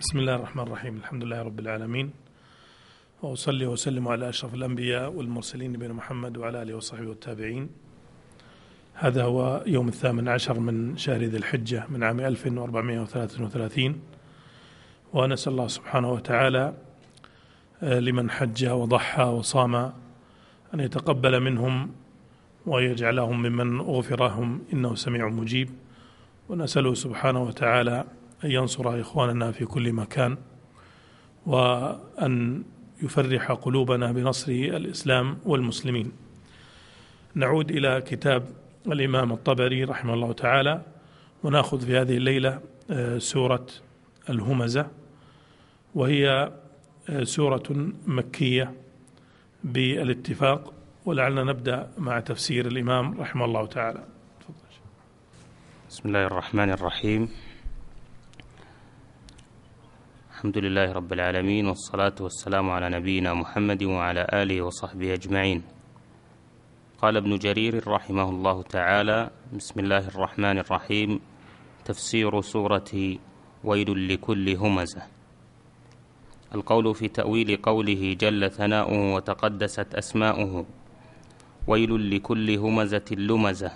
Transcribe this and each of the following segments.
بسم الله الرحمن الرحيم الحمد لله رب العالمين وأصلي وأسلم على أشرف الأنبياء والمرسلين نبينا محمد وعلى آله وصحبه والتابعين هذا هو يوم الثامن عشر من شهر ذي الحجة من عام 1433 ونسأل الله سبحانه وتعالى آه، لمن حج وضحى وصام أن يتقبل منهم ويجعلهم ممن أغفرهم إنه سميع مجيب ونسأله سبحانه وتعالى أن ينصر إخواننا في كل مكان وأن يفرح قلوبنا بنصر الإسلام والمسلمين نعود إلى كتاب الإمام الطبري رحمه الله تعالى وناخذ في هذه الليلة آه، سورة الهمزة وهي آه، سورة مكية بالاتفاق ولعلنا نبدأ مع تفسير الإمام رحمه الله تعالى بسم الله الرحمن الرحيم الحمد لله رب العالمين والصلاة والسلام على نبينا محمد وعلى آله وصحبه أجمعين قال ابن جرير رحمه الله تعالى بسم الله الرحمن الرحيم تفسير سورة ويل لكل همزة القول في تأويل قوله جل ثناؤه وتقدست أسماؤه ويل لكل همزة لمزة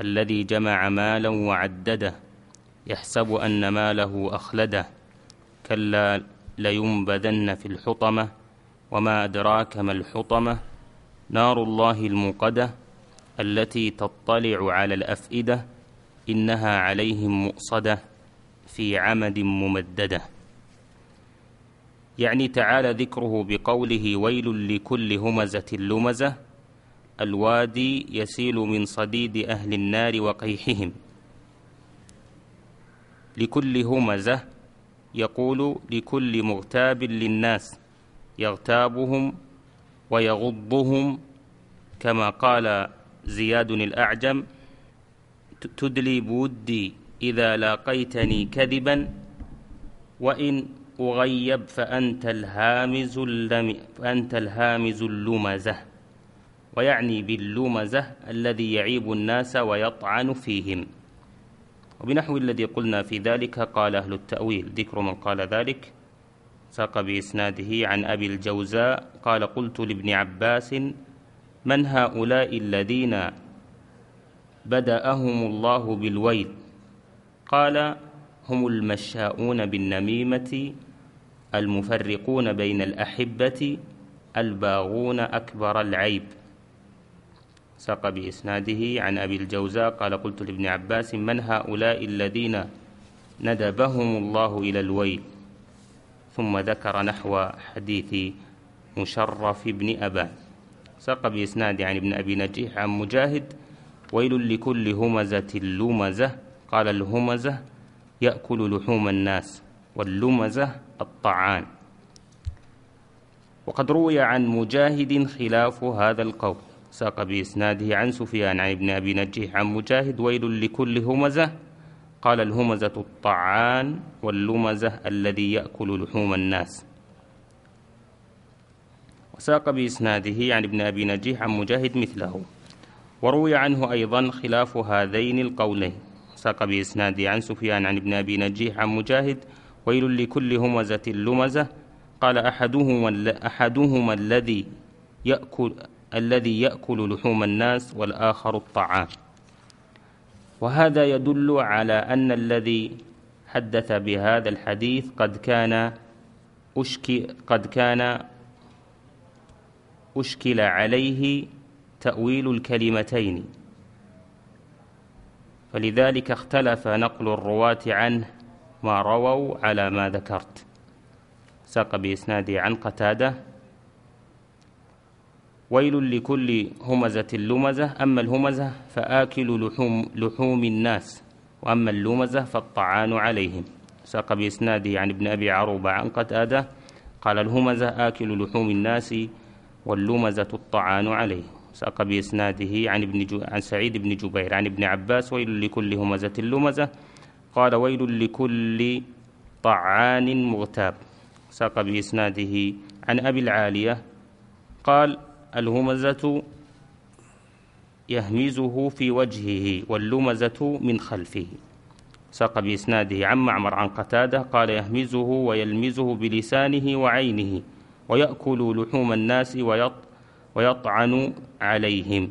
الذي جمع مالا وعدده يحسب أن ماله أخلده كلا لينبذن في الحطمة وما أدراك ما الحطمة نار الله الموقدة التي تطلع على الأفئدة إنها عليهم مؤصدة في عمد ممددة يعني تعالى ذكره بقوله ويل لكل همزة لمزة الوادي يسيل من صديد أهل النار وقيحهم لكل همزة يقول لكل مغتاب للناس يغتابهم ويغضهم كما قال زياد الأعجم تدلي بودي إذا لاقيتني كذبا وإن أغيب فأنت الهامز اللم فأنت الهامز اللمزة ويعني باللمزة الذي يعيب الناس ويطعن فيهم وبنحو الذي قلنا في ذلك قال أهل التأويل ذكر من قال ذلك ساق بإسناده عن أبي الجوزاء قال قلت لابن عباس من هؤلاء الذين بدأهم الله بالويل قال هم المشاؤون بالنميمة المفرقون بين الأحبة الباغون أكبر العيب ساق بإسناده عن أبي الجوزاء قال قلت لابن عباس من هؤلاء الذين ندبهم الله إلى الويل ثم ذكر نحو حديث مشرف بن أبان ساق بإسناد عن ابن أبي نجيح عن مجاهد ويل لكل همزة لمزة قال الهمزة يأكل لحوم الناس واللمزة الطعان وقد روي عن مجاهد خلاف هذا القول ساق بإسناده عن سفيان عن ابن أبي نجيح عن مجاهد ويل لكل همزة قال الهمزة الطعان واللمزة الذي يأكل لحوم الناس وساق بإسناده عن ابن أبي نجيح عن مجاهد مثله وروي عنه أيضا خلاف هذين القولين ساق بإسناده عن سفيان عن ابن أبي نجيح عن مجاهد ويل لكل همزة اللمزة قال أحدهما, أحدهما الذي يأكل الذي يأكل لحوم الناس والآخر الطعام وهذا يدل على أن الذي حدث بهذا الحديث قد كان أشكي قد كان أشكل عليه تأويل الكلمتين فلذلك اختلف نقل الرواة عنه ما رووا على ما ذكرت ساق بإسناده عن قتاده ويل لكل همزة لمزة أما الهمزة فآكل لحوم, لحوم الناس وأما اللمزة فالطعان عليهم ساق بإسناده عن ابن أبي عروبة عن قتادة قال الهمزة آكل لحوم الناس واللمزة الطعان عليه ساق بإسناده عن, ابن جو عن سعيد بن جبير عن ابن عباس ويل لكل همزة لمزة قال ويل لكل طعان مغتاب ساق بإسناده عن أبي العالية قال الهمزة يهمزه في وجهه واللمزة من خلفه ساق بإسناده عن معمر عن قتادة قال يهمزه ويلمزه بلسانه وعينه ويأكل لحوم الناس ويط ويطعن عليهم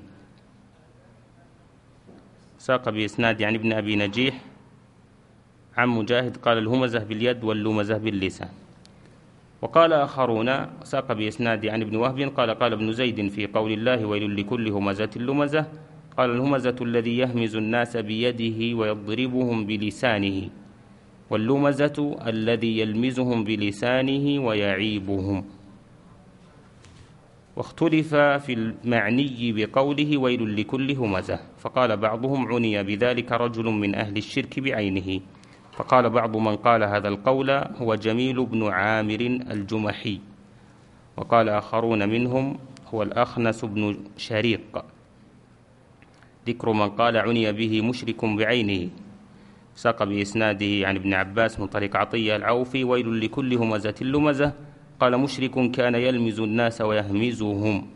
ساق بإسناد عن ابن أبي نجيح عن مجاهد قال الهمزة باليد واللمزة باللسان وقال آخرون ساق بإسناد عن ابن وهب قال قال ابن زيد في قول الله ويل لكل همزة لمزة قال الهمزة الذي يهمز الناس بيده ويضربهم بلسانه واللمزة الذي يلمزهم بلسانه ويعيبهم واختلف في المعني بقوله ويل لكل همزة فقال بعضهم عني بذلك رجل من أهل الشرك بعينه فقال بعض من قال هذا القول هو جميل بن عامر الجمحي وقال آخرون منهم هو الأخنس بن شريق ذكر من قال عني به مشرك بعينه ساق بإسناده عن ابن عباس من طريق عطية العوفي ويل لكل همزة لمزة قال مشرك كان يلمز الناس ويهمزهم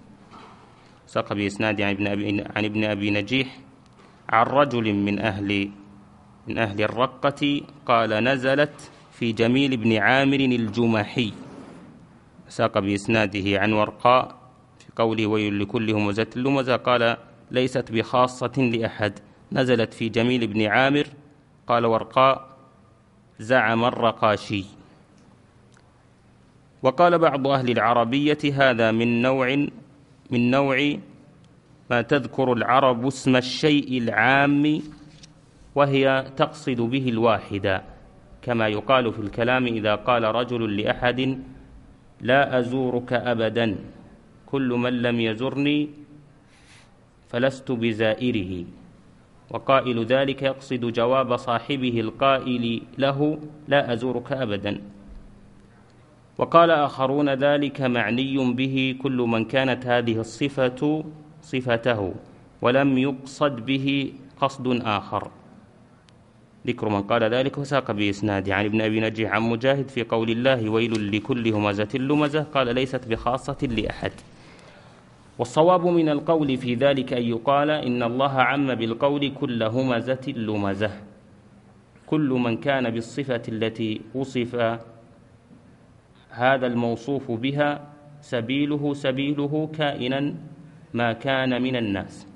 ساق بإسناده عن ابن أبي, عن ابن أبي نجيح عن رجل من أهل من أهل الرقة قال نزلت في جميل بن عامر الجمحي ساق بإسناده عن ورقاء في قوله ويل لكل همزة لمزة قال ليست بخاصة لأحد نزلت في جميل بن عامر قال ورقاء زعم الرقاشي وقال بعض أهل العربية هذا من نوع من نوع ما تذكر العرب اسم الشيء العام وهي تقصد به الواحد كما يقال في الكلام إذا قال رجل لأحد لا أزورك أبدا كل من لم يزرني فلست بزائره وقائل ذلك يقصد جواب صاحبه القائل له لا أزورك أبدا وقال آخرون ذلك معني به كل من كانت هذه الصفة صفته ولم يقصد به قصد آخر ذكر من قال ذلك وساق بإسناد عن ابن أبي نجيح عن مجاهد في قول الله ويل لكل همزة لمزة قال ليست بخاصة لأحد والصواب من القول في ذلك أن يقال إن الله عم بالقول كل همزة لمزة كل من كان بالصفة التي وصف هذا الموصوف بها سبيله سبيله كائنا ما كان من الناس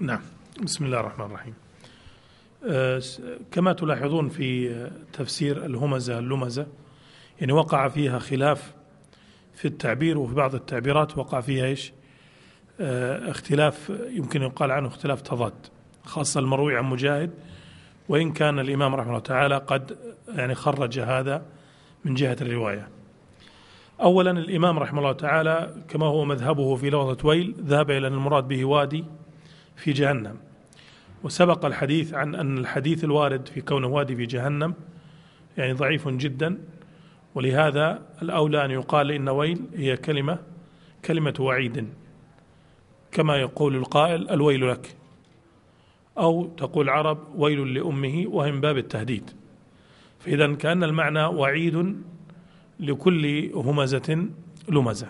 نعم بسم الله الرحمن الرحيم كما تلاحظون في تفسير الهمزة اللمزة يعني وقع فيها خلاف في التعبير وفي بعض التعبيرات وقع فيها ايش؟ آه، اختلاف يمكن يقال عنه اختلاف تضاد خاصة المروي عن مجاهد وإن كان الإمام رحمه الله تعالى قد يعني خرج هذا من جهة الرواية أولا الإمام رحمه الله تعالى كما هو مذهبه في لفظة ويل ذهب إلى أن المراد به وادي في جهنم وسبق الحديث عن أن الحديث الوارد في كونه وادي في جهنم يعني ضعيف جدا ولهذا الأولى أن يقال إن ويل هي كلمة كلمة وعيد كما يقول القائل الويل لك أو تقول عرب ويل لأمه وهم باب التهديد فإذا كأن المعنى وعيد لكل همزة لمزة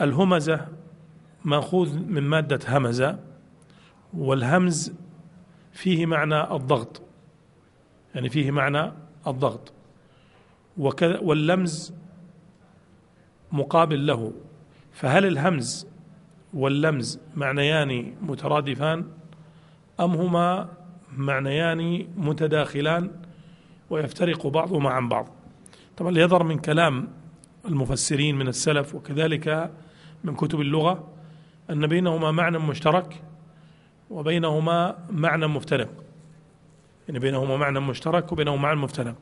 الهمزة مأخوذ من مادة همزة والهمز فيه معنى الضغط يعني فيه معنى الضغط وكذا واللمز مقابل له فهل الهمز واللمز معنيان مترادفان أم هما معنيان متداخلان ويفترق بعضهما عن بعض طبعا ليظهر من كلام المفسرين من السلف وكذلك من كتب اللغة أن بينهما معنى مشترك وبينهما معنى مفترق يعني بينهما معنى مشترك وبينهما معنى مفترق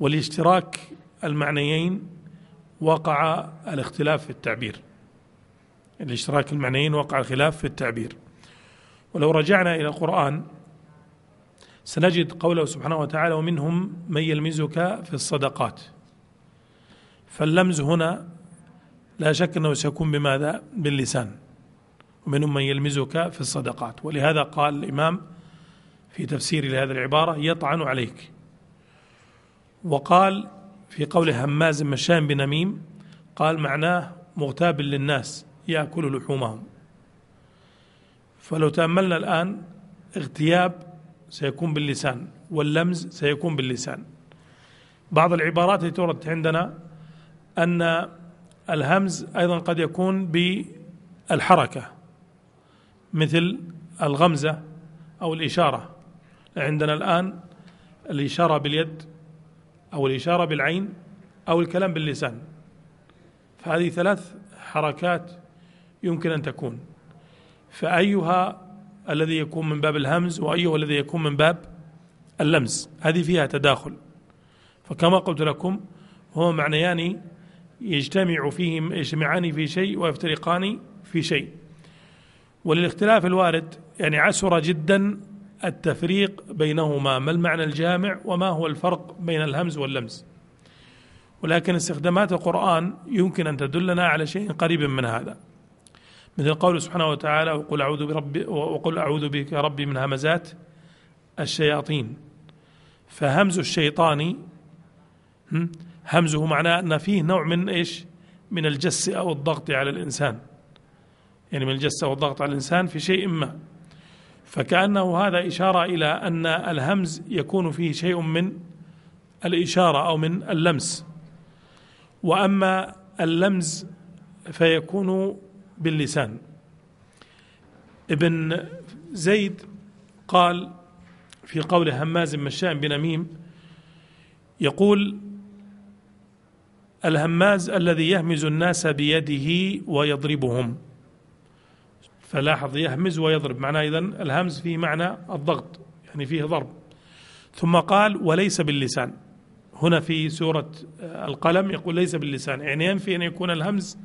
والاشتراك المعنيين وقع الاختلاف في التعبير الاشتراك المعنيين وقع الخلاف في التعبير ولو رجعنا إلى القرآن سنجد قوله سبحانه وتعالى ومنهم من يلمزك في الصدقات فاللمز هنا لا شك أنه سيكون بماذا باللسان ومنهم من يلمزك في الصدقات ولهذا قال الإمام في تفسير لهذه العبارة يطعن عليك وقال في قول هماز مشان بنميم قال معناه مغتاب للناس يأكل لحومهم فلو تأملنا الآن اغتياب سيكون باللسان واللمز سيكون باللسان بعض العبارات التي توردت عندنا أن الهمز أيضا قد يكون بالحركة مثل الغمزة أو الإشارة عندنا الآن الإشارة باليد أو الإشارة بالعين أو الكلام باللسان فهذه ثلاث حركات يمكن أن تكون فأيها الذي يكون من باب الهمز وأيها الذي يكون من باب اللمس هذه فيها تداخل فكما قلت لكم هو معنيان يجتمع فيهم يجتمعان في شيء ويفترقان في شيء وللاختلاف الوارد يعني عسر جدا التفريق بينهما ما المعنى الجامع وما هو الفرق بين الهمز واللمز ولكن استخدامات القرآن يمكن أن تدلنا على شيء قريب من هذا مثل قوله سبحانه وتعالى وقل أعوذ برب وقل أعوذ بك ربي من همزات الشياطين فهمز الشيطان همزه معناه أن فيه نوع من إيش من الجس أو الضغط على الإنسان يعني من الجسة والضغط على الإنسان في شيء ما فكأنه هذا إشارة إلى أن الهمز يكون فيه شيء من الإشارة أو من اللمس وأما اللمز فيكون باللسان ابن زيد قال في قول هماز مشاء بنميم يقول الهماز الذي يهمز الناس بيده ويضربهم فلاحظ يهمز ويضرب معناه إذا الهمز فيه معنى الضغط يعني فيه ضرب ثم قال وليس باللسان هنا في سورة القلم يقول ليس باللسان يعني ينفي أن يكون الهمز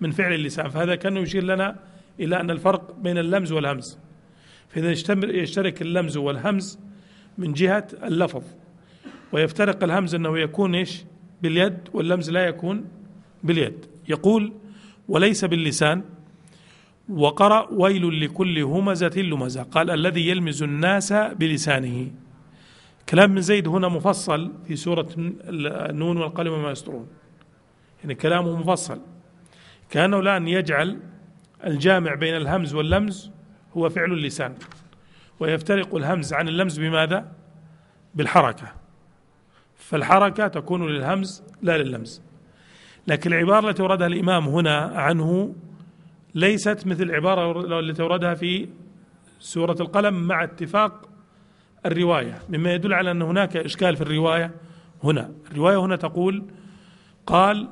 من فعل اللسان فهذا كان يشير لنا إلى أن الفرق بين اللمز والهمز فإذا يشترك اللمز والهمز من جهة اللفظ ويفترق الهمز أنه يكون إيش باليد واللمز لا يكون باليد يقول وليس باللسان وقرأ ويل لكل همزة لمزة قال الذي يلمز الناس بلسانه كلام من زيد هنا مفصل في سورة النون والقلم وما يسطرون يعني كلامه مفصل كأنه الآن يجعل الجامع بين الهمز واللمز هو فعل اللسان ويفترق الهمز عن اللمز بماذا؟ بالحركة فالحركة تكون للهمز لا لللمز لكن العبارة التي وردها الإمام هنا عنه ليست مثل العبارة التي وردها في سورة القلم مع اتفاق الرواية مما يدل على أن هناك إشكال في الرواية هنا الرواية هنا تقول قال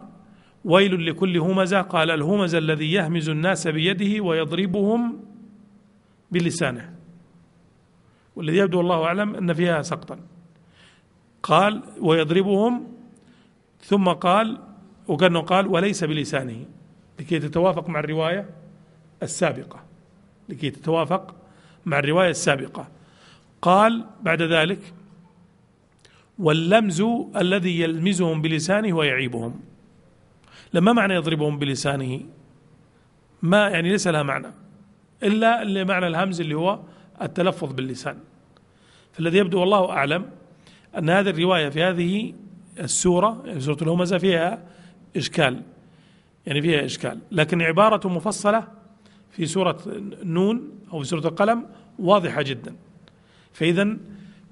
ويل لكل همزة قال الهمز الذي يهمز الناس بيده ويضربهم بلسانه والذي يبدو الله أعلم أن فيها سقطا قال ويضربهم ثم قال وكأنه قال وليس بلسانه لكي تتوافق مع الرواية السابقة لكي تتوافق مع الرواية السابقة قال بعد ذلك واللمز الذي يلمزهم بلسانه ويعيبهم لما معنى يضربهم بلسانه ما يعني ليس لها معنى إلا اللي معنى الهمز اللي هو التلفظ باللسان فالذي يبدو والله أعلم أن هذه الرواية في هذه السورة يعني سورة الهمزة فيها إشكال يعني فيها إشكال لكن عبارة مفصلة في سورة نون أو في سورة القلم واضحة جدا فإذا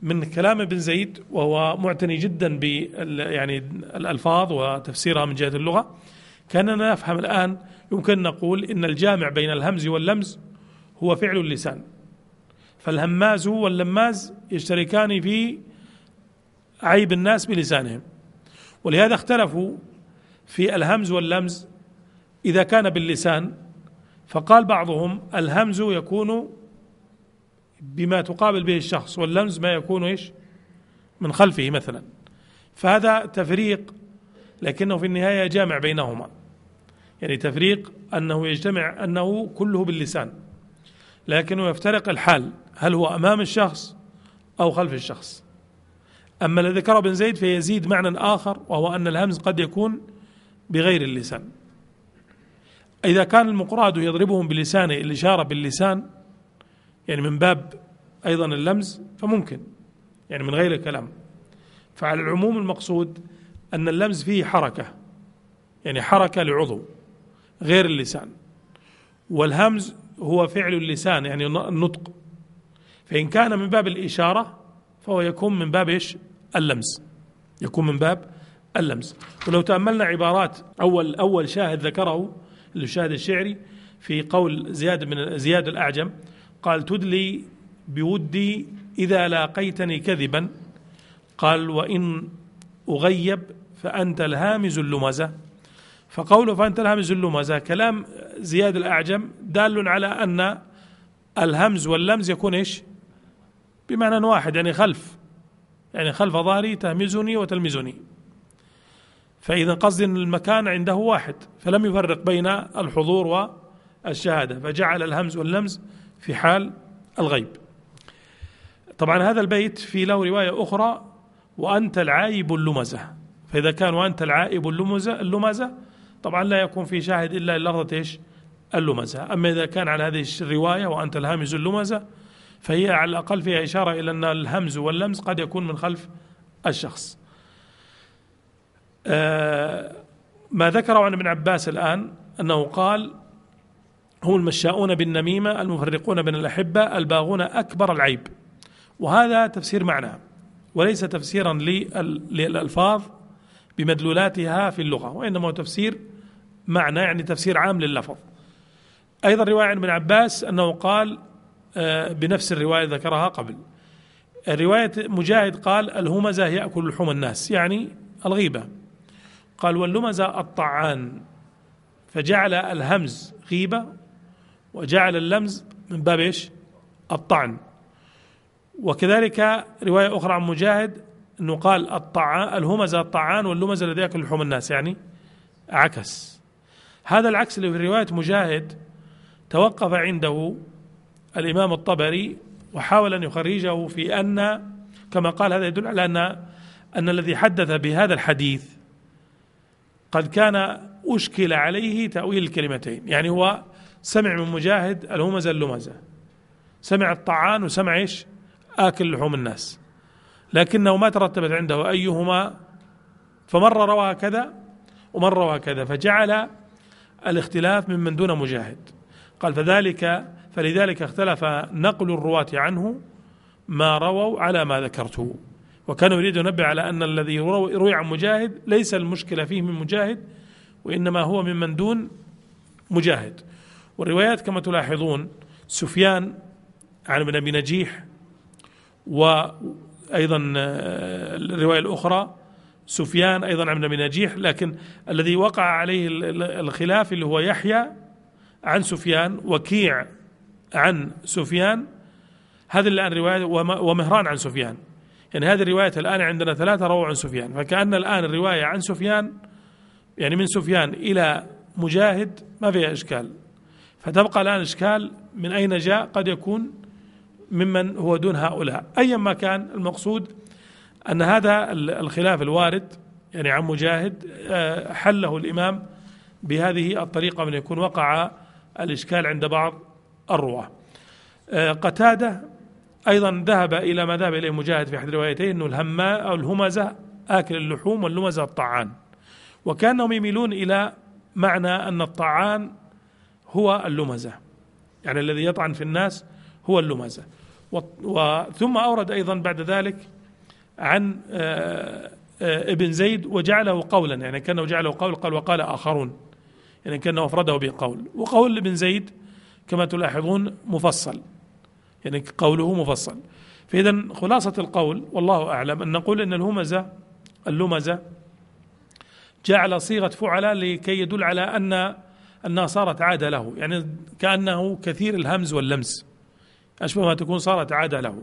من كلام ابن زيد وهو معتني جدا ب يعني الألفاظ وتفسيرها من جهة اللغة كاننا نفهم الآن يمكن نقول إن الجامع بين الهمز واللمز هو فعل اللسان فالهماز واللماز يشتركان في عيب الناس بلسانهم ولهذا اختلفوا في الهمز واللمز اذا كان باللسان فقال بعضهم الهمز يكون بما تقابل به الشخص واللمز ما يكون ايش من خلفه مثلا فهذا تفريق لكنه في النهايه جامع بينهما يعني تفريق انه يجتمع انه كله باللسان لكنه يفترق الحال هل هو امام الشخص او خلف الشخص اما الذي ذكره ابن زيد فيزيد معنى اخر وهو ان الهمز قد يكون بغير اللسان إذا كان المقراد يضربهم بلسانه الإشارة باللسان يعني من باب أيضا اللمز فممكن يعني من غير الكلام فعلى العموم المقصود أن اللمز فيه حركة يعني حركة لعضو غير اللسان والهمز هو فعل اللسان يعني النطق فإن كان من باب الإشارة فهو يكون من باب إيش اللمز يكون من باب اللمز ولو تأملنا عبارات أول أول شاهد ذكره للشاهد الشعري في قول زياد بن زياد الأعجم قال تدلي بودي إذا لاقيتني كذبا قال وإن أغيب فأنت الهامز اللمزة فقوله فأنت الهامز اللمزة كلام زياد الأعجم دال على أن الهمز واللمز يكون إيش بمعنى واحد يعني خلف يعني خلف ظهري تهمزني وتلمزني فإذا قصد المكان عنده واحد فلم يفرق بين الحضور والشهادة فجعل الهمز واللمز في حال الغيب طبعا هذا البيت في له رواية أخرى وأنت العايب اللمزة فإذا كان وأنت العائب اللمزة اللمزة طبعا لا يكون في شاهد إلا لفظة إيش اللمزة أما إذا كان على هذه الرواية وأنت الهامز اللمزة فهي على الأقل فيها إشارة إلى أن الهمز واللمز قد يكون من خلف الشخص آه، ما ذكره عن ابن عباس الآن أنه قال هم المشاؤون بالنميمة المفرقون بين الأحبة الباغون أكبر العيب وهذا تفسير معنى وليس تفسيرا للألفاظ بمدلولاتها في اللغة وإنما هو تفسير معنى يعني تفسير عام لللفظ أيضا رواية عن ابن عباس أنه قال آه، بنفس الرواية ذكرها قبل رواية مجاهد قال الهمزة يأكل لحوم الناس يعني الغيبة قال واللمز الطعان فجعل الهمز غيبة وجعل اللمز من باب ايش؟ الطعن وكذلك رواية أخرى عن مجاهد أنه قال الطعان الهمز الطعان واللمز الذي يأكل لحوم الناس يعني عكس هذا العكس اللي في رواية مجاهد توقف عنده الإمام الطبري وحاول أن يخرجه في أن كما قال هذا يدل على أن أن الذي حدث بهذا الحديث قد كان أشكل عليه تأويل الكلمتين يعني هو سمع من مجاهد الهمزة اللمزة سمع الطعان وسمع إيش آكل لحوم الناس لكنه ما ترتبت عنده أيهما فمرة روى كذا ومرة كذا فجعل الاختلاف ممن دون مجاهد قال فذلك فلذلك اختلف نقل الرواة عنه ما رووا على ما ذكرته وكان يريد ينبه على أن الذي روي عن مجاهد ليس المشكلة فيه من مجاهد وإنما هو ممن دون مجاهد والروايات كما تلاحظون سفيان عن ابن أبي نجيح وأيضا آه، الرواية الأخرى سفيان أيضا عن أبي نجيح لكن الذي وقع عليه الخلاف اللي هو يحيى عن سفيان وكيع عن سفيان هذه الآن رواية ومهران عن سفيان يعني هذه الرواية الآن عندنا ثلاثة رووا عن سفيان فكأن الآن الرواية عن سفيان يعني من سفيان إلى مجاهد ما فيها إشكال فتبقى الآن إشكال من أين جاء قد يكون ممن هو دون هؤلاء أيا ما كان المقصود أن هذا الخلاف الوارد يعني عن مجاهد آه، حله الإمام بهذه الطريقة من يكون وقع الإشكال عند بعض الرواة آه، قتادة أيضا ذهب إلى ما ذهب إليه مجاهد في أحد روايتيه أنه الهماء أو الهمزة آكل اللحوم واللمزة الطعان وكانهم يميلون إلى معنى أن الطعان هو اللمزة يعني الذي يطعن في الناس هو اللمزة وثم أورد أيضا بعد ذلك عن آه، آه، ابن زيد وجعله قولا يعني كانه جعله قول قال وقال آخرون يعني كانه أفرده بقول وقول ابن زيد كما تلاحظون مفصل يعني قوله مفصل فإذا خلاصة القول والله أعلم أن نقول أن الهمزة اللمزة جعل صيغة فعلا لكي يدل على أن أنها صارت عادة له يعني كأنه كثير الهمز واللمس أشبه ما تكون صارت عادة له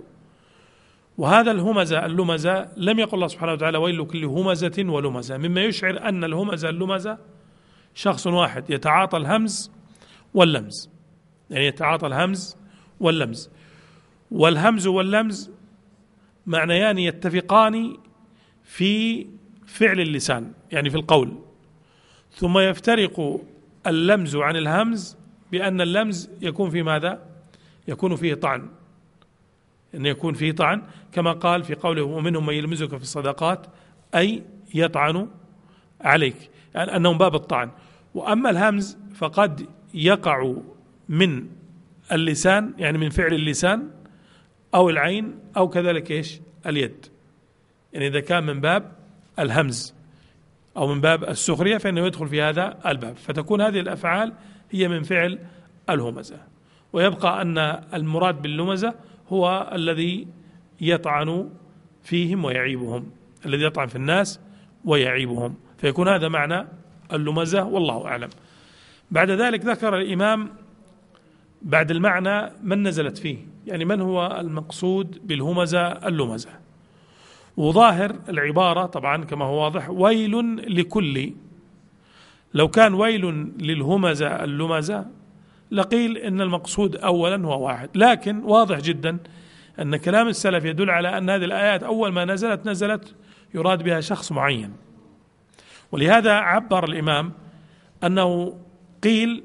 وهذا الهمزة اللمزة لم يقل الله سبحانه وتعالى ويل لكل همزة ولمزة مما يشعر أن الهمزة اللمزة شخص واحد يتعاطى الهمز واللمز يعني يتعاطى الهمز واللمز والهمز واللمز معنيان يتفقان في فعل اللسان يعني في القول ثم يفترق اللمز عن الهمز بأن اللمز يكون في ماذا؟ يكون فيه طعن أن يكون فيه طعن كما قال في قوله ومنهم من يلمزك في الصدقات أي يطعن عليك يعني أنه باب الطعن وأما الهمز فقد يقع من اللسان يعني من فعل اللسان أو العين أو كذلك إيش اليد يعني إذا كان من باب الهمز أو من باب السخرية فإنه يدخل في هذا الباب فتكون هذه الأفعال هي من فعل الهمزة ويبقى أن المراد باللمزة هو الذي يطعن فيهم ويعيبهم الذي يطعن في الناس ويعيبهم فيكون هذا معنى اللمزة والله أعلم بعد ذلك ذكر الإمام بعد المعنى من نزلت فيه يعني من هو المقصود بالهمزة اللمزة وظاهر العبارة طبعا كما هو واضح ويل لكل لو كان ويل للهمزة اللمزة لقيل إن المقصود أولا هو واحد لكن واضح جدا أن كلام السلف يدل على أن هذه الآيات أول ما نزلت نزلت يراد بها شخص معين ولهذا عبر الإمام أنه قيل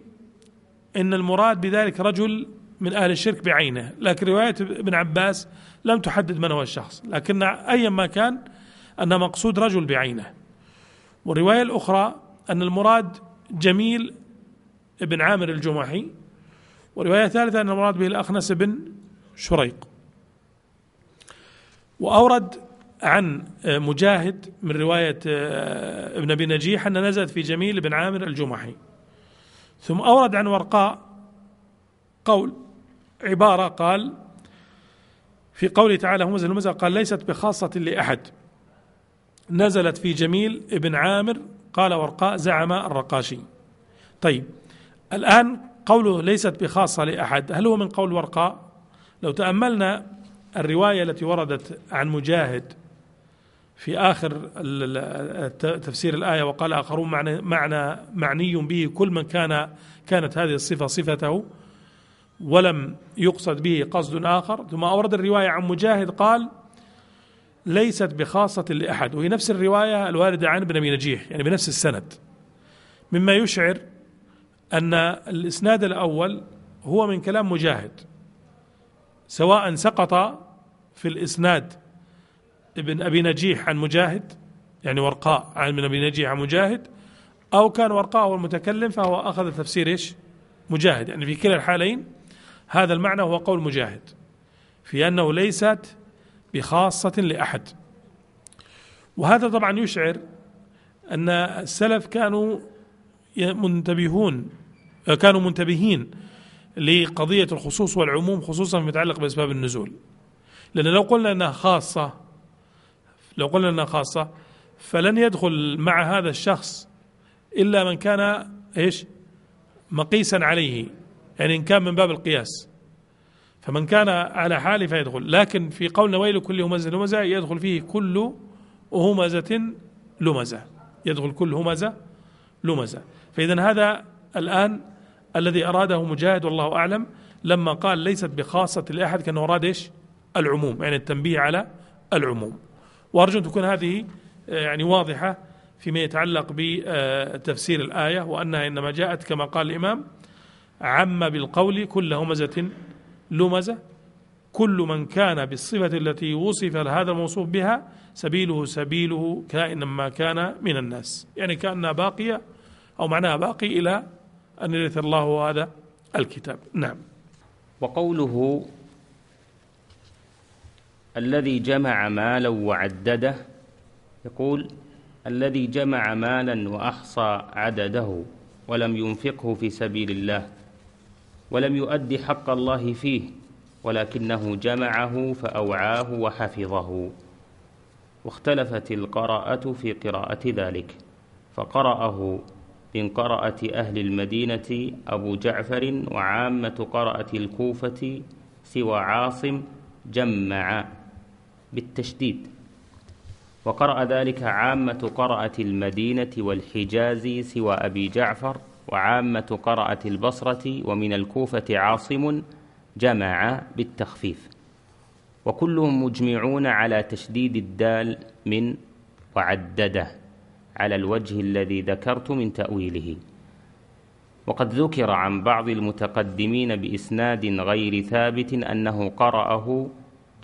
إن المراد بذلك رجل من أهل الشرك بعينه لكن رواية ابن عباس لم تحدد من هو الشخص لكن أيا ما كان أن مقصود رجل بعينه والرواية الأخرى أن المراد جميل ابن عامر الجمحي ورواية ثالثة أن المراد به الأخنس بن شريق وأورد عن مجاهد من رواية آه، ابن أبي نجيح أن نزلت في جميل بن عامر الجمحي ثم أورد عن ورقاء قول عبارة قال في قوله تعالى همزة المزة قال ليست بخاصة لأحد نزلت في جميل ابن عامر قال ورقاء زعم الرقاشي طيب الآن قوله ليست بخاصة لأحد هل هو من قول ورقاء لو تأملنا الرواية التي وردت عن مجاهد في آخر تفسير الآية وقال آخرون معنى معني به كل من كان كانت هذه الصفة صفته ولم يقصد به قصد آخر ثم أورد الرواية عن مجاهد قال ليست بخاصة لأحد وهي نفس الرواية الواردة عن ابن أبي نجيح يعني بنفس السند مما يشعر أن الإسناد الأول هو من كلام مجاهد سواء سقط في الإسناد ابن أبي نجيح عن مجاهد يعني ورقاء عن ابن أبي نجيح عن مجاهد أو كان ورقاء هو المتكلم فهو أخذ تفسير إيش مجاهد يعني في كلا الحالين هذا المعنى هو قول مجاهد في انه ليست بخاصه لاحد وهذا طبعا يشعر ان السلف كانوا منتبهون كانوا منتبهين لقضيه الخصوص والعموم خصوصا فيما يتعلق باسباب النزول لان لو قلنا انها خاصه لو قلنا انها خاصه فلن يدخل مع هذا الشخص الا من كان ايش مقيسا عليه يعني إن كان من باب القياس فمن كان على حاله فيدخل لكن في قولنا ويل كل همزة لمزة يدخل فيه كل همزة لمزة يدخل كل همزة لمزة فإذا هذا الآن الذي أراده مجاهد والله أعلم لما قال ليست بخاصة لأحد كأنه أراد إيش العموم يعني التنبيه على العموم وأرجو أن تكون هذه آه، يعني واضحة فيما يتعلق بتفسير الآية وأنها إنما جاءت كما قال الإمام عم بالقول كل همزة لمزة كل من كان بالصفة التي وصف هذا الموصوف بها سبيله سبيله كائنا ما كان من الناس يعني كأنها باقية أو معناها باقي إلى أن يرث الله هذا الكتاب نعم وقوله الذي جمع مالا وعدده يقول الذي جمع مالا وأحصى عدده ولم ينفقه في سبيل الله ولم يؤد حق الله فيه ولكنه جمعه فأوعاه وحفظه واختلفت القراءة في قراءة ذلك فقرأه من قراءة أهل المدينة أبو جعفر وعامة قراءة الكوفة سوى عاصم جمع بالتشديد وقرأ ذلك عامة قراءة المدينة والحجاز سوى أبي جعفر وعامة قرأة البصرة ومن الكوفة عاصم جمع بالتخفيف وكلهم مجمعون على تشديد الدال من وعدده على الوجه الذي ذكرت من تأويله وقد ذكر عن بعض المتقدمين بإسناد غير ثابت أنه قرأه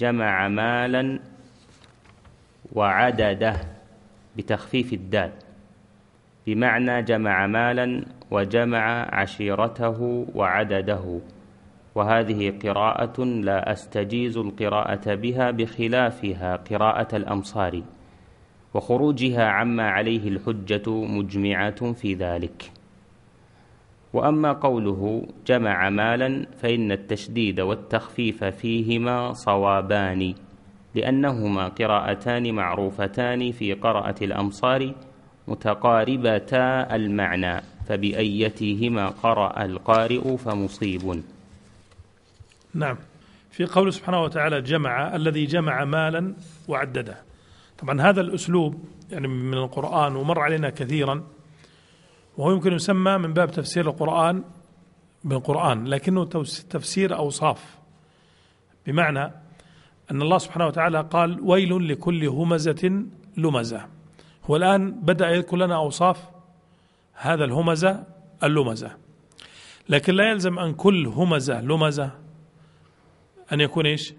جمع مالا وعدده بتخفيف الدال بمعنى جمع مالا وجمع عشيرته وعدده وهذه قراءة لا أستجيز القراءة بها بخلافها قراءة الأمصار وخروجها عما عليه الحجة مجمعة في ذلك وأما قوله جمع مالا فإن التشديد والتخفيف فيهما صوابان لأنهما قراءتان معروفتان في قراءة الأمصار متقاربتا المعنى فبأيتهما قرأ القارئ فمصيب نعم في قول سبحانه وتعالى جمع الذي جمع مالا وعدده طبعا هذا الأسلوب يعني من القرآن ومر علينا كثيرا وهو يمكن يسمى من باب تفسير القرآن بالقرآن لكنه تفسير أوصاف بمعنى أن الله سبحانه وتعالى قال ويل لكل همزة لمزة هو الآن بدأ يذكر لنا أوصاف هذا الهمزة اللمزة لكن لا يلزم أن كل همزة لمزة أن يكون إيش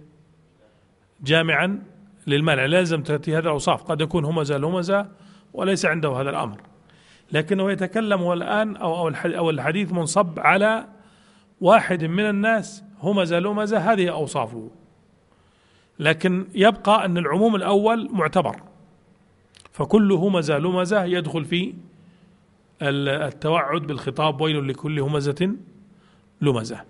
جامعا للمال لا يلزم تأتي هذه الأوصاف قد يكون همزة لمزة وليس عنده هذا الأمر لكنه يتكلم الآن أو أو الحديث منصب على واحد من الناس همزة لمزة هذه أوصافه لكن يبقى أن العموم الأول معتبر فكل همزة لمزة يدخل في التوعد بالخطاب ويل لكل همزة لمزة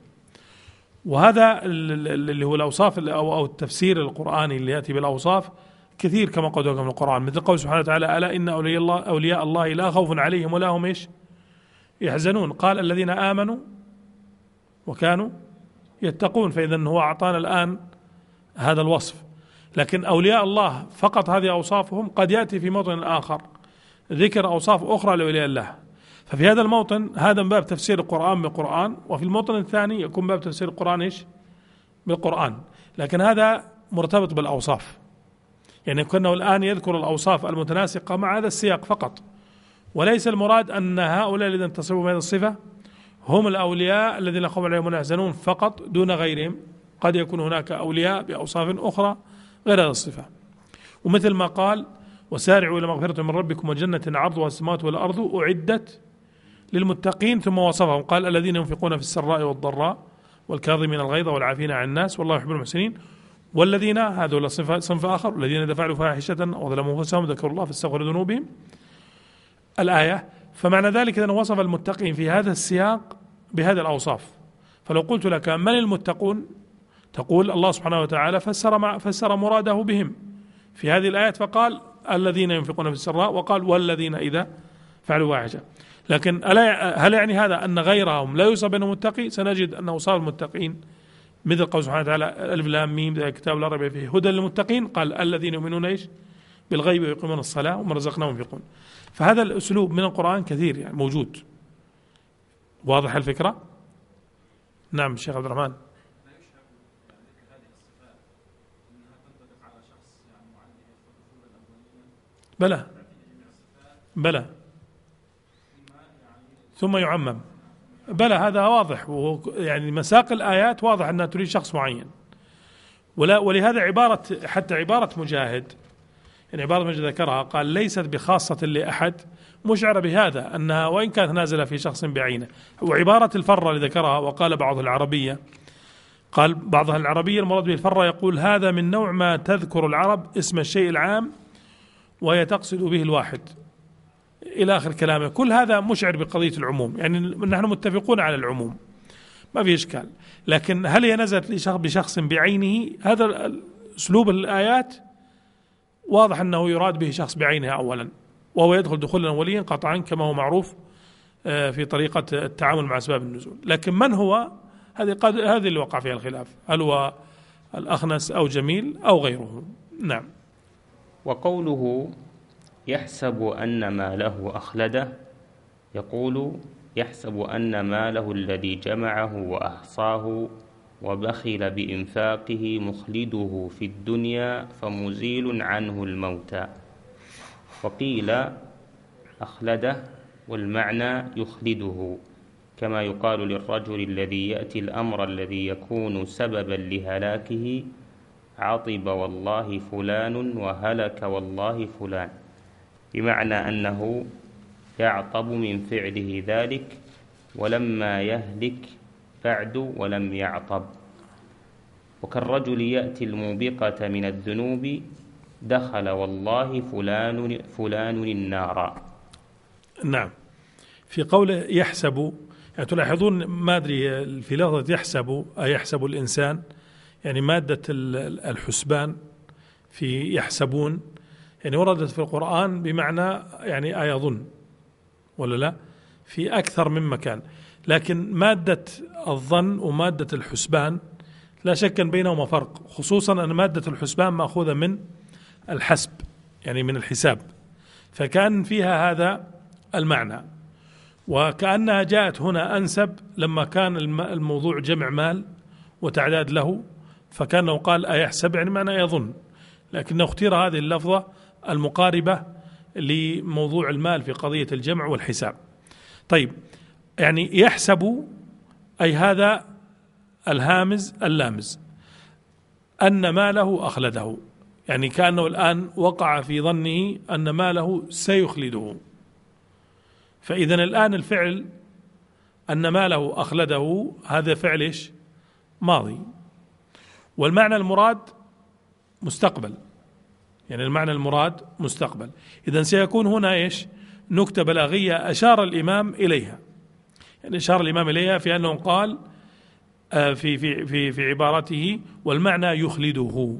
وهذا اللي هو الأوصاف أو التفسير القرآني اللي يأتي بالأوصاف كثير كما قد من القرآن مثل قول سبحانه وتعالى ألا إن أولياء الله, أولياء الله لا خوف عليهم ولا هم إيش يحزنون قال الذين آمنوا وكانوا يتقون فإذا هو أعطانا الآن هذا الوصف لكن أولياء الله فقط هذه أوصافهم قد يأتي في موطن آخر ذكر أوصاف أخرى لأولياء الله ففي هذا الموطن هذا باب تفسير القرآن بالقرآن وفي الموطن الثاني يكون باب تفسير القرآن إيش بالقرآن لكن هذا مرتبط بالأوصاف يعني كأنه الآن يذكر الأوصاف المتناسقة مع هذا السياق فقط وليس المراد أن هؤلاء الذين انتصبوا بهذه الصفة هم الأولياء الذين قوم عليهم ولا يحزنون فقط دون غيرهم قد يكون هناك أولياء بأوصاف أخرى غير هذه الصفة ومثل ما قال وسارعوا إلى مغفرة من ربكم وجنة عرضها السماوات والأرض أعدت للمتقين ثم وصفهم قال الذين ينفقون في السراء والضراء والكاظمين الغيظ والعافين عن الناس والله يحب المحسنين والذين هذول صنف, صنف آخر الذين فعلوا فاحشة وظلموا أنفسهم ذكروا الله فاستغفروا ذنوبهم الآية فمعنى ذلك أنه وصف المتقين في هذا السياق بهذه الأوصاف فلو قلت لك من المتقون تقول الله سبحانه وتعالى فسر فسر مراده بهم في هذه الآيات فقال الذين ينفقون في السراء وقال والذين إذا فعلوا واحشة لكن ألا هل يعني هذا أن غيرهم لا يوصى بانه متقي سنجد أنه صار المتقين مثل قول سبحانه وتعالى ألف لام ميم كتاب لا ريب فيه هدى للمتقين قال الذين يؤمنون ايش؟ بالغيب ويقيمون الصلاة وما رزقناهم ينفقون فهذا الأسلوب من القرآن كثير يعني موجود واضح الفكرة؟ نعم الشيخ عبد الرحمن بلى بلى ثم يعمم بلى هذا واضح يعني مساق الآيات واضح أنها تريد شخص معين ولا ولهذا عبارة حتى عبارة مجاهد يعني عبارة مجاهد ذكرها قال ليست بخاصة لأحد مشعر بهذا أنها وإن كانت نازلة في شخص بعينه وعبارة الفرة اللي ذكرها وقال بعض العربية قال بعضها العربية المراد به الفرة يقول هذا من نوع ما تذكر العرب اسم الشيء العام وهي تقصد به الواحد إلى آخر كلامه كل هذا مشعر بقضية العموم يعني نحن متفقون على العموم ما في إشكال لكن هل هي نزلت بشخص بعينه هذا أسلوب الآيات واضح أنه يراد به شخص بعينها أولا وهو يدخل دخولا أوليا قطعا كما هو معروف آه، في طريقة التعامل مع أسباب النزول لكن من هو هذه هذه اللي وقع فيها الخلاف هل هو الأخنس أو جميل أو غيره نعم وقوله يحسب أن ماله أخلده يقول يحسب أن ماله الذي جمعه وأحصاه وبخل بإنفاقه مخلده في الدنيا فمزيل عنه الموتى وقيل أخلده والمعنى يخلده كما يقال للرجل الذي يأتي الأمر الذي يكون سببا لهلاكه عطب والله فلان وهلك والله فلان بمعنى أنه يعطب من فعله ذلك ولما يهلك بعد ولم يعطب وكالرجل يأتي الموبقة من الذنوب دخل والله فلان فلان النار نعم في قوله يحسب يعني تلاحظون ما أدري في لفظة يحسب أيحسب الإنسان يعني مادة الحسبان في يحسبون يعني وردت في القرآن بمعنى يعني أيظن ولا لا في أكثر من مكان لكن مادة الظن ومادة الحسبان لا شك بينهما فرق خصوصا أن مادة الحسبان مأخوذة من الحسب يعني من الحساب فكان فيها هذا المعنى وكأنها جاءت هنا أنسب لما كان الموضوع جمع مال وتعداد له فكانه قال أيحسب يعني معنى يظن لكنه اختير هذه اللفظة المقاربة لموضوع المال في قضية الجمع والحساب طيب يعني يحسب أي هذا الهامز اللامز أن ماله أخلده يعني كأنه الآن وقع في ظنه أن ماله سيخلده فإذا الآن الفعل أن ماله أخلده هذا فعل إيش؟ ماضي والمعنى المراد مستقبل يعني المعنى المراد مستقبل إذا سيكون هنا إيش نكتة بلاغية أشار الإمام إليها يعني أشار الإمام إليها في أنه قال آه، في في في في عبارته والمعنى يخلده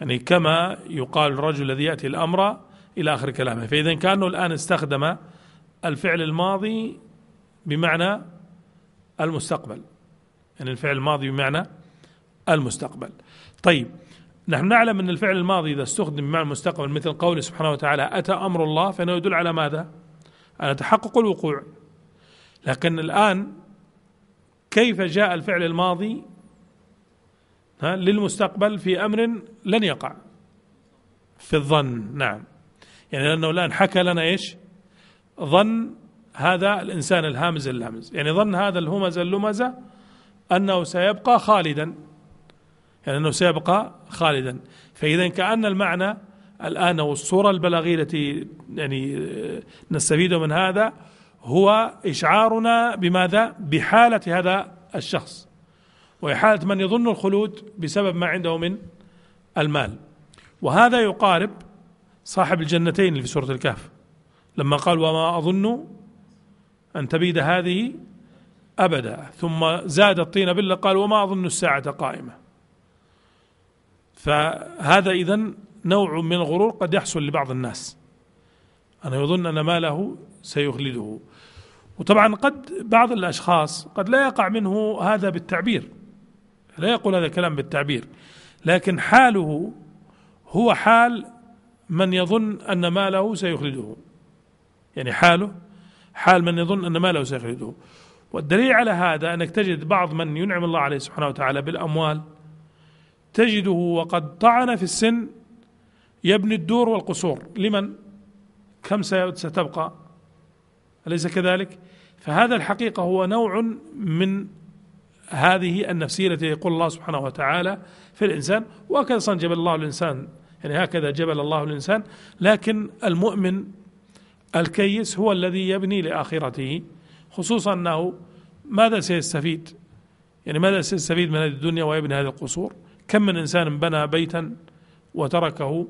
يعني كما يقال الرجل الذي يأتي الأمر إلى آخر كلامه فإذا كأنه الآن استخدم الفعل الماضي بمعنى المستقبل يعني الفعل الماضي بمعنى المستقبل طيب نحن نعلم أن الفعل الماضي إذا استخدم مع المستقبل مثل قوله سبحانه وتعالى أتى أمر الله فإنه يدل على ماذا على تحقق الوقوع لكن الآن كيف جاء الفعل الماضي ها للمستقبل في أمر لن يقع في الظن نعم يعني لأنه الآن حكى لنا إيش ظن هذا الإنسان الهامز اللامز يعني ظن هذا الهمز اللمزة أنه سيبقى خالدا يعني أنه سيبقى خالدا فإذا كأن المعنى الآن والصورة البلاغية التي يعني آه، نستفيد من هذا هو إشعارنا بماذا بحالة هذا الشخص وإحالة من يظن الخلود بسبب ما عنده من المال وهذا يقارب صاحب الجنتين اللي في سورة الكهف لما قال وما أظن أن تبيد هذه أبدا ثم زاد الطين بله قال وما أظن الساعة قائمة فهذا إذا نوع من الغرور قد يحصل لبعض الناس أنه يظن أن ماله سيخلده وطبعا قد بعض الأشخاص قد لا يقع منه هذا بالتعبير لا يقول هذا الكلام بالتعبير لكن حاله هو حال من يظن أن ماله سيخلده يعني حاله حال من يظن أن ماله سيخلده والدليل على هذا أنك تجد بعض من ينعم الله عليه سبحانه وتعالى بالأموال تجده وقد طعن في السن يبني الدور والقصور لمن كم ستبقى أليس كذلك فهذا الحقيقة هو نوع من هذه النفسية التي يقول الله سبحانه وتعالى في الإنسان وهكذا أصلا جبل الله الإنسان يعني هكذا جبل الله الإنسان لكن المؤمن الكيس هو الذي يبني لآخرته خصوصا أنه ماذا سيستفيد يعني ماذا سيستفيد من هذه الدنيا ويبني هذه القصور كم من إنسان بنى بيتا وتركه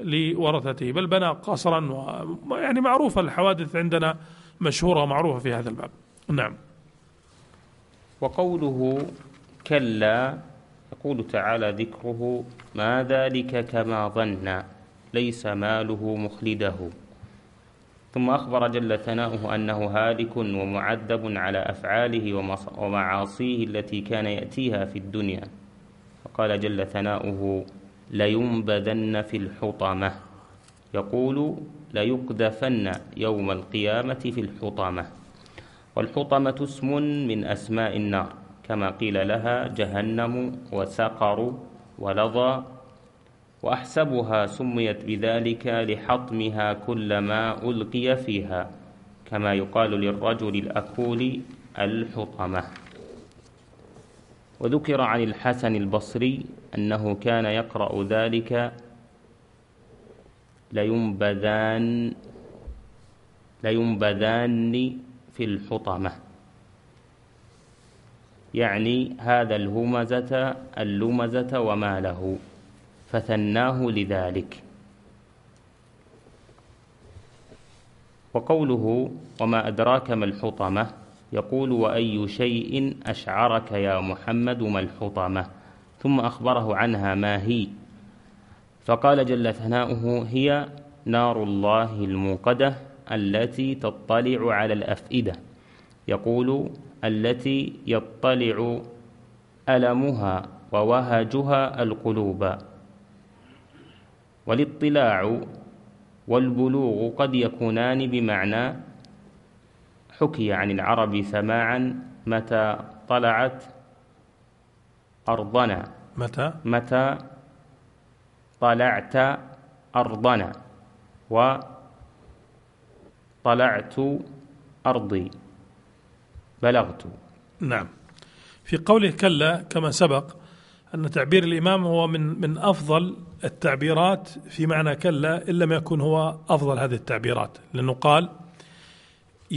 لورثته بل بنى قصرا و يعني معروفة الحوادث عندنا مشهورة ومعروفة في هذا الباب نعم وقوله كلا يقول تعالى ذكره ما ذلك كما ظن ليس ماله مخلده ثم أخبر جل ثناؤه أنه هالك ومعذب على أفعاله ومعاصيه التي كان يأتيها في الدنيا قال جل ثناؤه لينبذن في الحطمة يقول ليقذفن يوم القيامة في الحطمة والحطمة اسم من أسماء النار كما قيل لها جهنم وسقر ولظى وأحسبها سميت بذلك لحطمها كلما ألقي فيها كما يقال للرجل الأكول الحطمة وذكر عن الحسن البصري أنه كان يقرأ ذلك لينبذان لينبذان في الحطمة يعني هذا الهمزة اللمزة وما له فثناه لذلك وقوله وما أدراك ما الحطمة يقول وأي شيء أشعرك يا محمد ما الحطمة ثم أخبره عنها ما هي فقال جل ثناؤه هي نار الله الموقدة التي تطلع على الأفئدة يقول التي يطلع ألمها ووهجها القلوب والاطلاع والبلوغ قد يكونان بمعنى حكي عن العرب سماعا متى طلعت أرضنا متى متى طلعت أرضنا وطلعت أرضي بلغت نعم في قوله كلا كما سبق أن تعبير الإمام هو من من أفضل التعبيرات في معنى كلا إن لم يكن هو أفضل هذه التعبيرات لأنه قال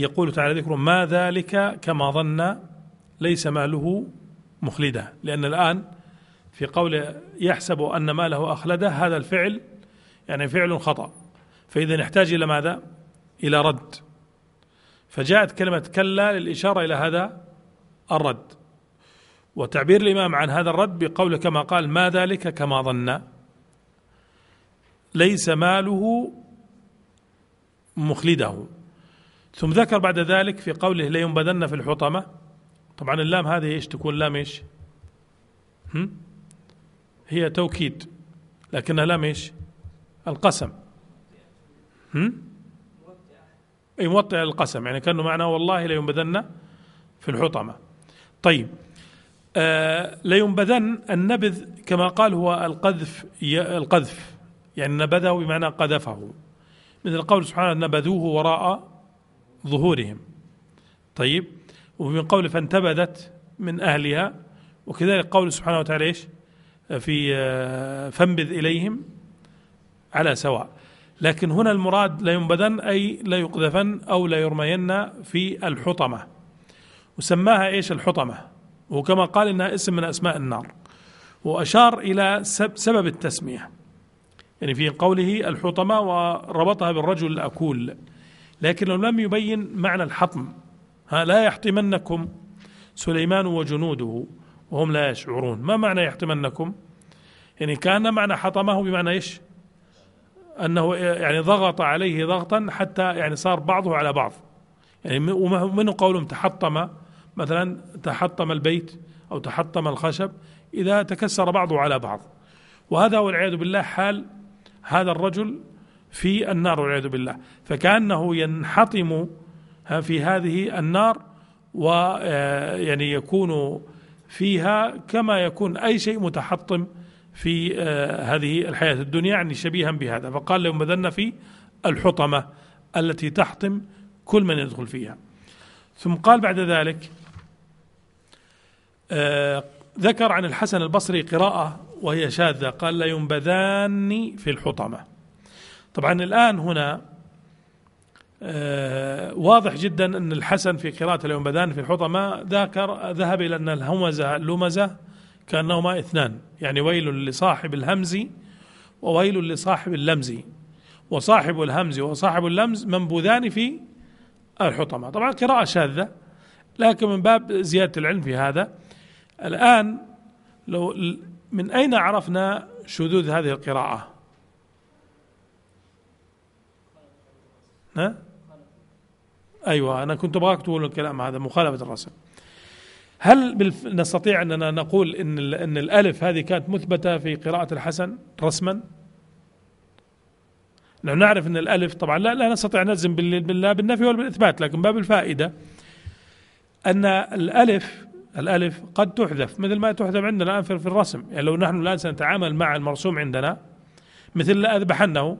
يقول تعالى ذكر ما ذلك كما ظن ليس ماله مخلده لأن الآن في قول يحسب أن ماله أخلده هذا الفعل يعني فعل خطأ فإذا يحتاج إلى ماذا؟ إلى رد فجاءت كلمة كلا للإشارة إلى هذا الرد وتعبير الإمام عن هذا الرد بقوله كما قال ما ذلك كما ظن ليس ماله مخلده ثم ذكر بعد ذلك في قوله لينبذن في الحطمة طبعا اللام هذه ايش تكون لام ايش هم؟ هي توكيد لكنها لام ايش القسم هم؟ اي موطئ القسم يعني كانه معناه والله لينبذن في الحطمة طيب آه لينبذن النبذ كما قال هو القذف القذف يعني نبذه بمعنى قذفه مثل قول سبحانه نبذوه وراء ظهورهم طيب ومن قول فانتبذت من أهلها وكذلك قول سبحانه وتعالى إيش في آه، فانبذ إليهم على سواء لكن هنا المراد لا ينبذن أي لا يقذفن أو لا يرمين في الحطمة وسماها إيش الحطمة وكما قال إنها اسم من أسماء النار وأشار إلى سبب التسمية يعني في قوله الحطمة وربطها بالرجل الأكول لكنه لم يبين معنى الحطم ها لا يحطمنكم سليمان وجنوده وهم لا يشعرون ما معنى يحطمنكم يعني كان معنى حطمه بمعنى ايش انه يعني ضغط عليه ضغطا حتى يعني صار بعضه على بعض يعني ومنه قولهم تحطم مثلا تحطم البيت او تحطم الخشب اذا تكسر بعضه على بعض وهذا والعياذ بالله حال هذا الرجل في النار والعياذ بالله فكأنه ينحطم في هذه النار ويعني آه، يكون فيها كما يكون أي شيء متحطم في آه، هذه الحياة الدنيا يعني شبيها بهذا فقال لهم بذلنا في الحطمة التي تحطم كل من يدخل فيها ثم قال بعد ذلك آه، ذكر عن الحسن البصري قراءة وهي شاذة قال لينبذان في الحطمة طبعا الآن هنا آه، واضح جدا أن الحسن في قراءة اليوم بدان في الحطمة ذاكر ذهب إلى أن الهمزة اللمزة كأنهما اثنان يعني ويل لصاحب الهمز وويل لصاحب اللمز وصاحب الهمز وصاحب اللمز منبوذان في الحطمة طبعا قراءة شاذة لكن من باب زيادة العلم في هذا الآن لو من أين عرفنا شذوذ هذه القراءة ها أيوة أنا كنت أبغاك تقول الكلام هذا مخالفة الرسم هل نستطيع أننا نقول إن, إن الألف هذه كانت مثبتة في قراءة الحسن رسما نحن نعرف أن الألف طبعا لا, لا نستطيع أن نجزم بالله بالنفي ولا بالإثبات لكن باب الفائدة أن الألف الألف قد تحذف مثل ما تحذف عندنا الآن في الرسم يعني لو نحن الآن سنتعامل مع المرسوم عندنا مثل لأذبحنه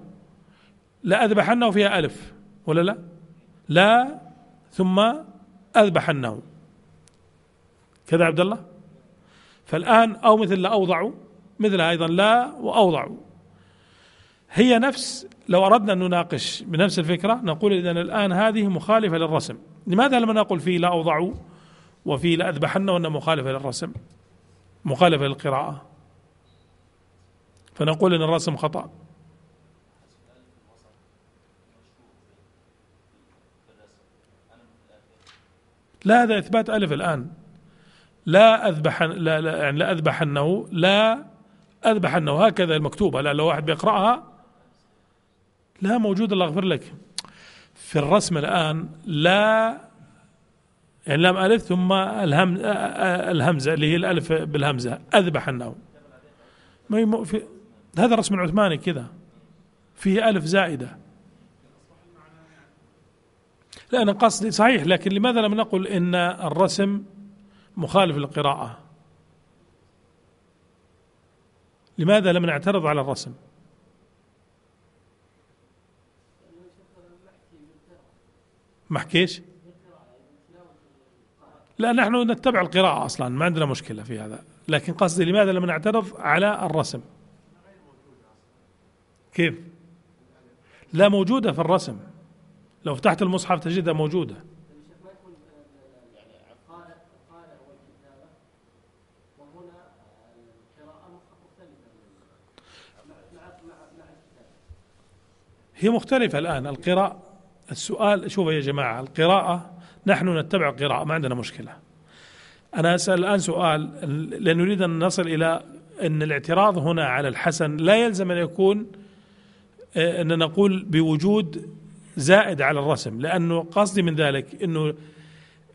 لأذبحنه فيها ألف ولا لا لا ثم أذبحنه كذا عبد الله فالآن أو مثل لا أوضع مثلها أيضا لا وأوضعوا هي نفس لو أردنا أن نناقش بنفس الفكرة نقول إذا الآن هذه مخالفة للرسم لماذا لما نقول في لا أوضع وفي لا أذبحن وأن مخالفة للرسم مخالفة للقراءة فنقول أن الرسم خطأ لا هذا إثبات ألف الآن لا أذبح لا, لا يعني لا أذبحنه لا أذبحنه هكذا المكتوبة لا لو واحد بيقرأها لا موجود الله يغفر لك في الرسم الآن لا يعني لام ألف ثم الهم الهمزة اللي هي الألف بالهمزة أذبح النوم هذا الرسم العثماني كذا فيه ألف زائدة لا أنا قصدي صحيح لكن لماذا لم نقل إن الرسم مخالف للقراءة لماذا لم نعترض على الرسم ما حكيش لا نحن نتبع القراءة أصلا ما عندنا مشكلة في هذا لكن قصدي لماذا لم نعترض على الرسم كيف لا موجودة في الرسم لو فتحت المصحف تجدها موجودة هي مختلفة الآن القراءة السؤال شوفوا يا جماعة القراءة نحن نتبع القراءة ما عندنا مشكلة أنا أسأل الآن سؤال لأن نريد أن نصل إلى أن الاعتراض هنا على الحسن لا يلزم أن يكون آه، أن نقول بوجود زائد على الرسم لأنه قصدي من ذلك أنه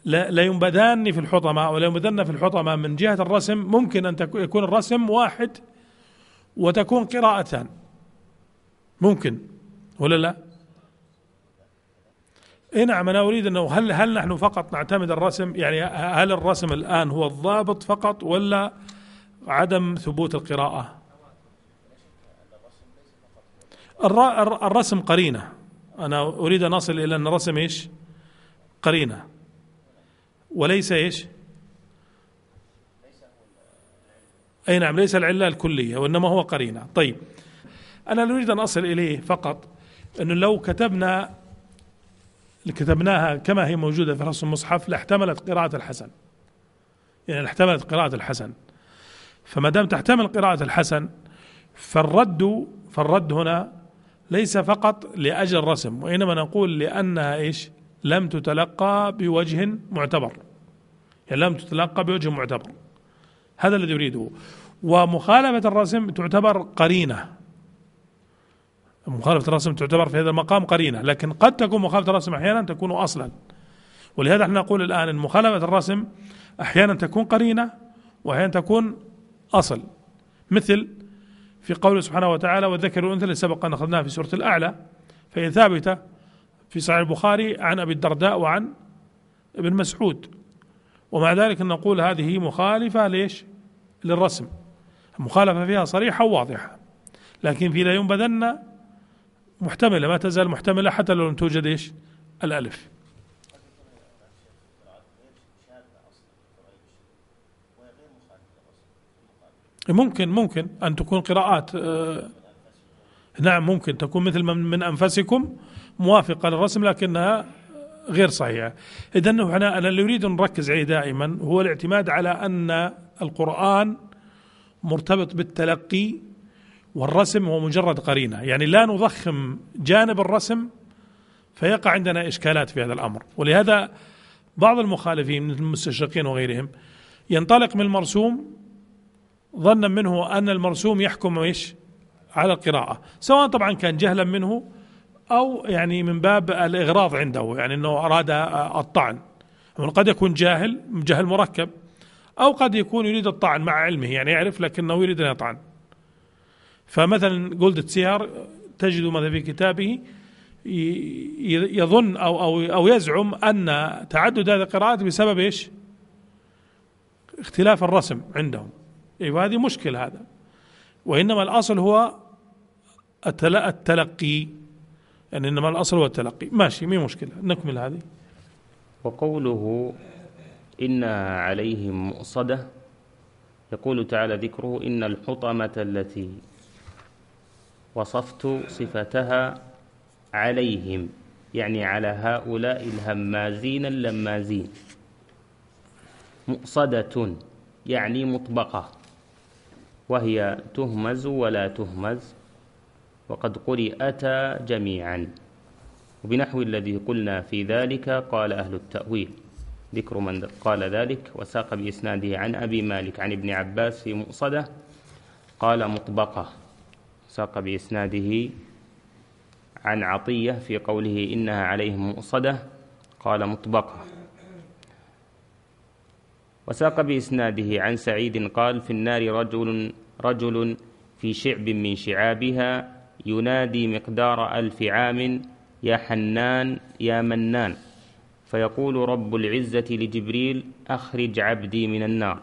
لا, لا ينبذان في الحطمة ولا ينبذن في الحطمة من جهة الرسم ممكن أن يكون الرسم واحد وتكون قراءتان ممكن ولا لا اي نعم انا اريد انه هل هل نحن فقط نعتمد الرسم يعني هل الرسم الان هو الضابط فقط ولا عدم ثبوت القراءه الرسم قرينه أنا أريد أن أصل إلى أن الرسم إيش قرينة وليس إيش أي نعم ليس العلة الكلية وإنما هو قرينة طيب أنا أريد أن أصل إليه فقط أنه لو كتبنا كتبناها كما هي موجودة في رسم المصحف لاحتملت قراءة الحسن يعني احتملت قراءة الحسن فما دام تحتمل قراءة الحسن فالرد فالرد هنا ليس فقط لأجل الرسم وإنما نقول لأنها إيش لم تتلقى بوجه معتبر يعني لم تتلقى بوجه معتبر هذا الذي يريده ومخالفة الرسم تعتبر قرينة مخالفة الرسم تعتبر في هذا المقام قرينة لكن قد تكون مخالفة الرسم أحيانا تكون أصلا ولهذا احنا نقول الآن أن مخالفة الرسم أحيانا تكون قرينة وأحيانا تكون أصل مثل في قوله سبحانه وتعالى والذكر والأنثى اللي سبق أن أخذناها في سورة الأعلى فهي ثابتة في صحيح البخاري عن أبي الدرداء وعن ابن مسعود ومع ذلك نقول هذه مخالفة ليش للرسم مخالفة فيها صريحة وواضحة لكن في لا ينبذن محتملة ما تزال محتملة حتى لو لم توجد ايش الألف ممكن ممكن أن تكون قراءات آه، نعم ممكن تكون مثل من أنفسكم موافقة للرسم لكنها غير صحيحة إذا هنا أنا اللي أريد أن نركز عليه دائما هو الاعتماد على أن القرآن مرتبط بالتلقي والرسم هو مجرد قرينة يعني لا نضخم جانب الرسم فيقع عندنا إشكالات في هذا الأمر ولهذا بعض المخالفين من المستشرقين وغيرهم ينطلق من المرسوم ظنا منه أن المرسوم يحكم إيش على القراءة سواء طبعا كان جهلا منه أو يعني من باب الإغراض عنده يعني أنه أراد الطعن قد يكون جاهل جهل مركب أو قد يكون يريد الطعن مع علمه يعني يعرف لكنه يريد أن يطعن فمثلا جولد سيار تجد ماذا في كتابه يظن أو, أو, أو يزعم أن تعدد هذه القراءات بسبب إيش اختلاف الرسم عندهم ايوه هذه مشكل هذا وانما الاصل هو التلقي يعني انما الاصل هو التلقي ماشي مي مشكله نكمل هذه وقوله إن عليهم مؤصدة يقول تعالى ذكره إن الحطمة التي وصفت صفتها عليهم يعني على هؤلاء الهمازين اللمازين مؤصدة يعني مطبقة وهي تهمز ولا تهمز وقد قرئت جميعا وبنحو الذي قلنا في ذلك قال أهل التأويل ذكر من قال ذلك وساق بإسناده عن أبي مالك عن ابن عباس في مؤصدة قال مطبقة ساق بإسناده عن عطية في قوله إنها عليهم مؤصدة قال مطبقة وساق بإسناده عن سعيد قال في النار رجل رجل في شعب من شعابها ينادي مقدار ألف عام يا حنان يا منان فيقول رب العزة لجبريل أخرج عبدي من النار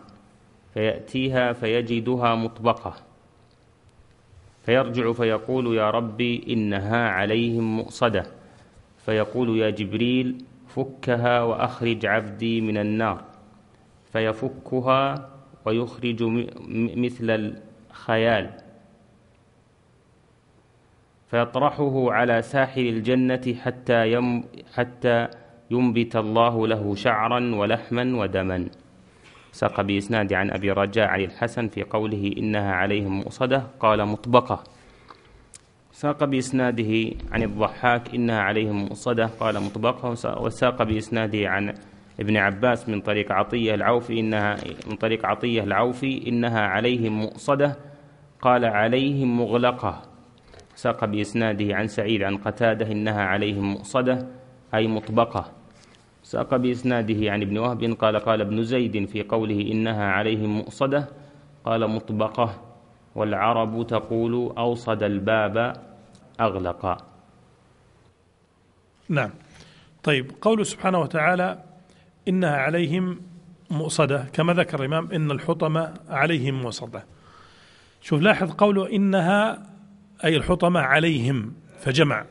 فيأتيها فيجدها مطبقة فيرجع فيقول يا ربي إنها عليهم مؤصدة فيقول يا جبريل فكها وأخرج عبدي من النار فيفكها ويخرج مثل الخيال فيطرحه على ساحل الجنة حتى يم حتى ينبت الله له شعرا ولحما ودما ساق بإسناد عن أبي رجاء عن الحسن في قوله إنها عليهم مؤصدة قال مطبقة ساق بإسناده عن الضحاك إنها عليهم مؤصدة قال مطبقة وساق بإسناده عن ابن عباس من طريق عطية العوفي إنها من طريق عطية العوفي إنها عليهم مؤصدة قال عليهم مغلقة ساق بإسناده عن سعيد عن قتادة إنها عليهم مؤصدة أي مطبقة ساق بإسناده عن ابن وهب قال قال ابن زيد في قوله إنها عليهم مؤصدة قال مطبقة والعرب تقول أوصد الباب أغلق نعم طيب قوله سبحانه وتعالى إنها عليهم مؤصدة كما ذكر الإمام إن الحطمة عليهم مؤصدة شوف لاحظ قوله إنها أي الحطمة عليهم فجمع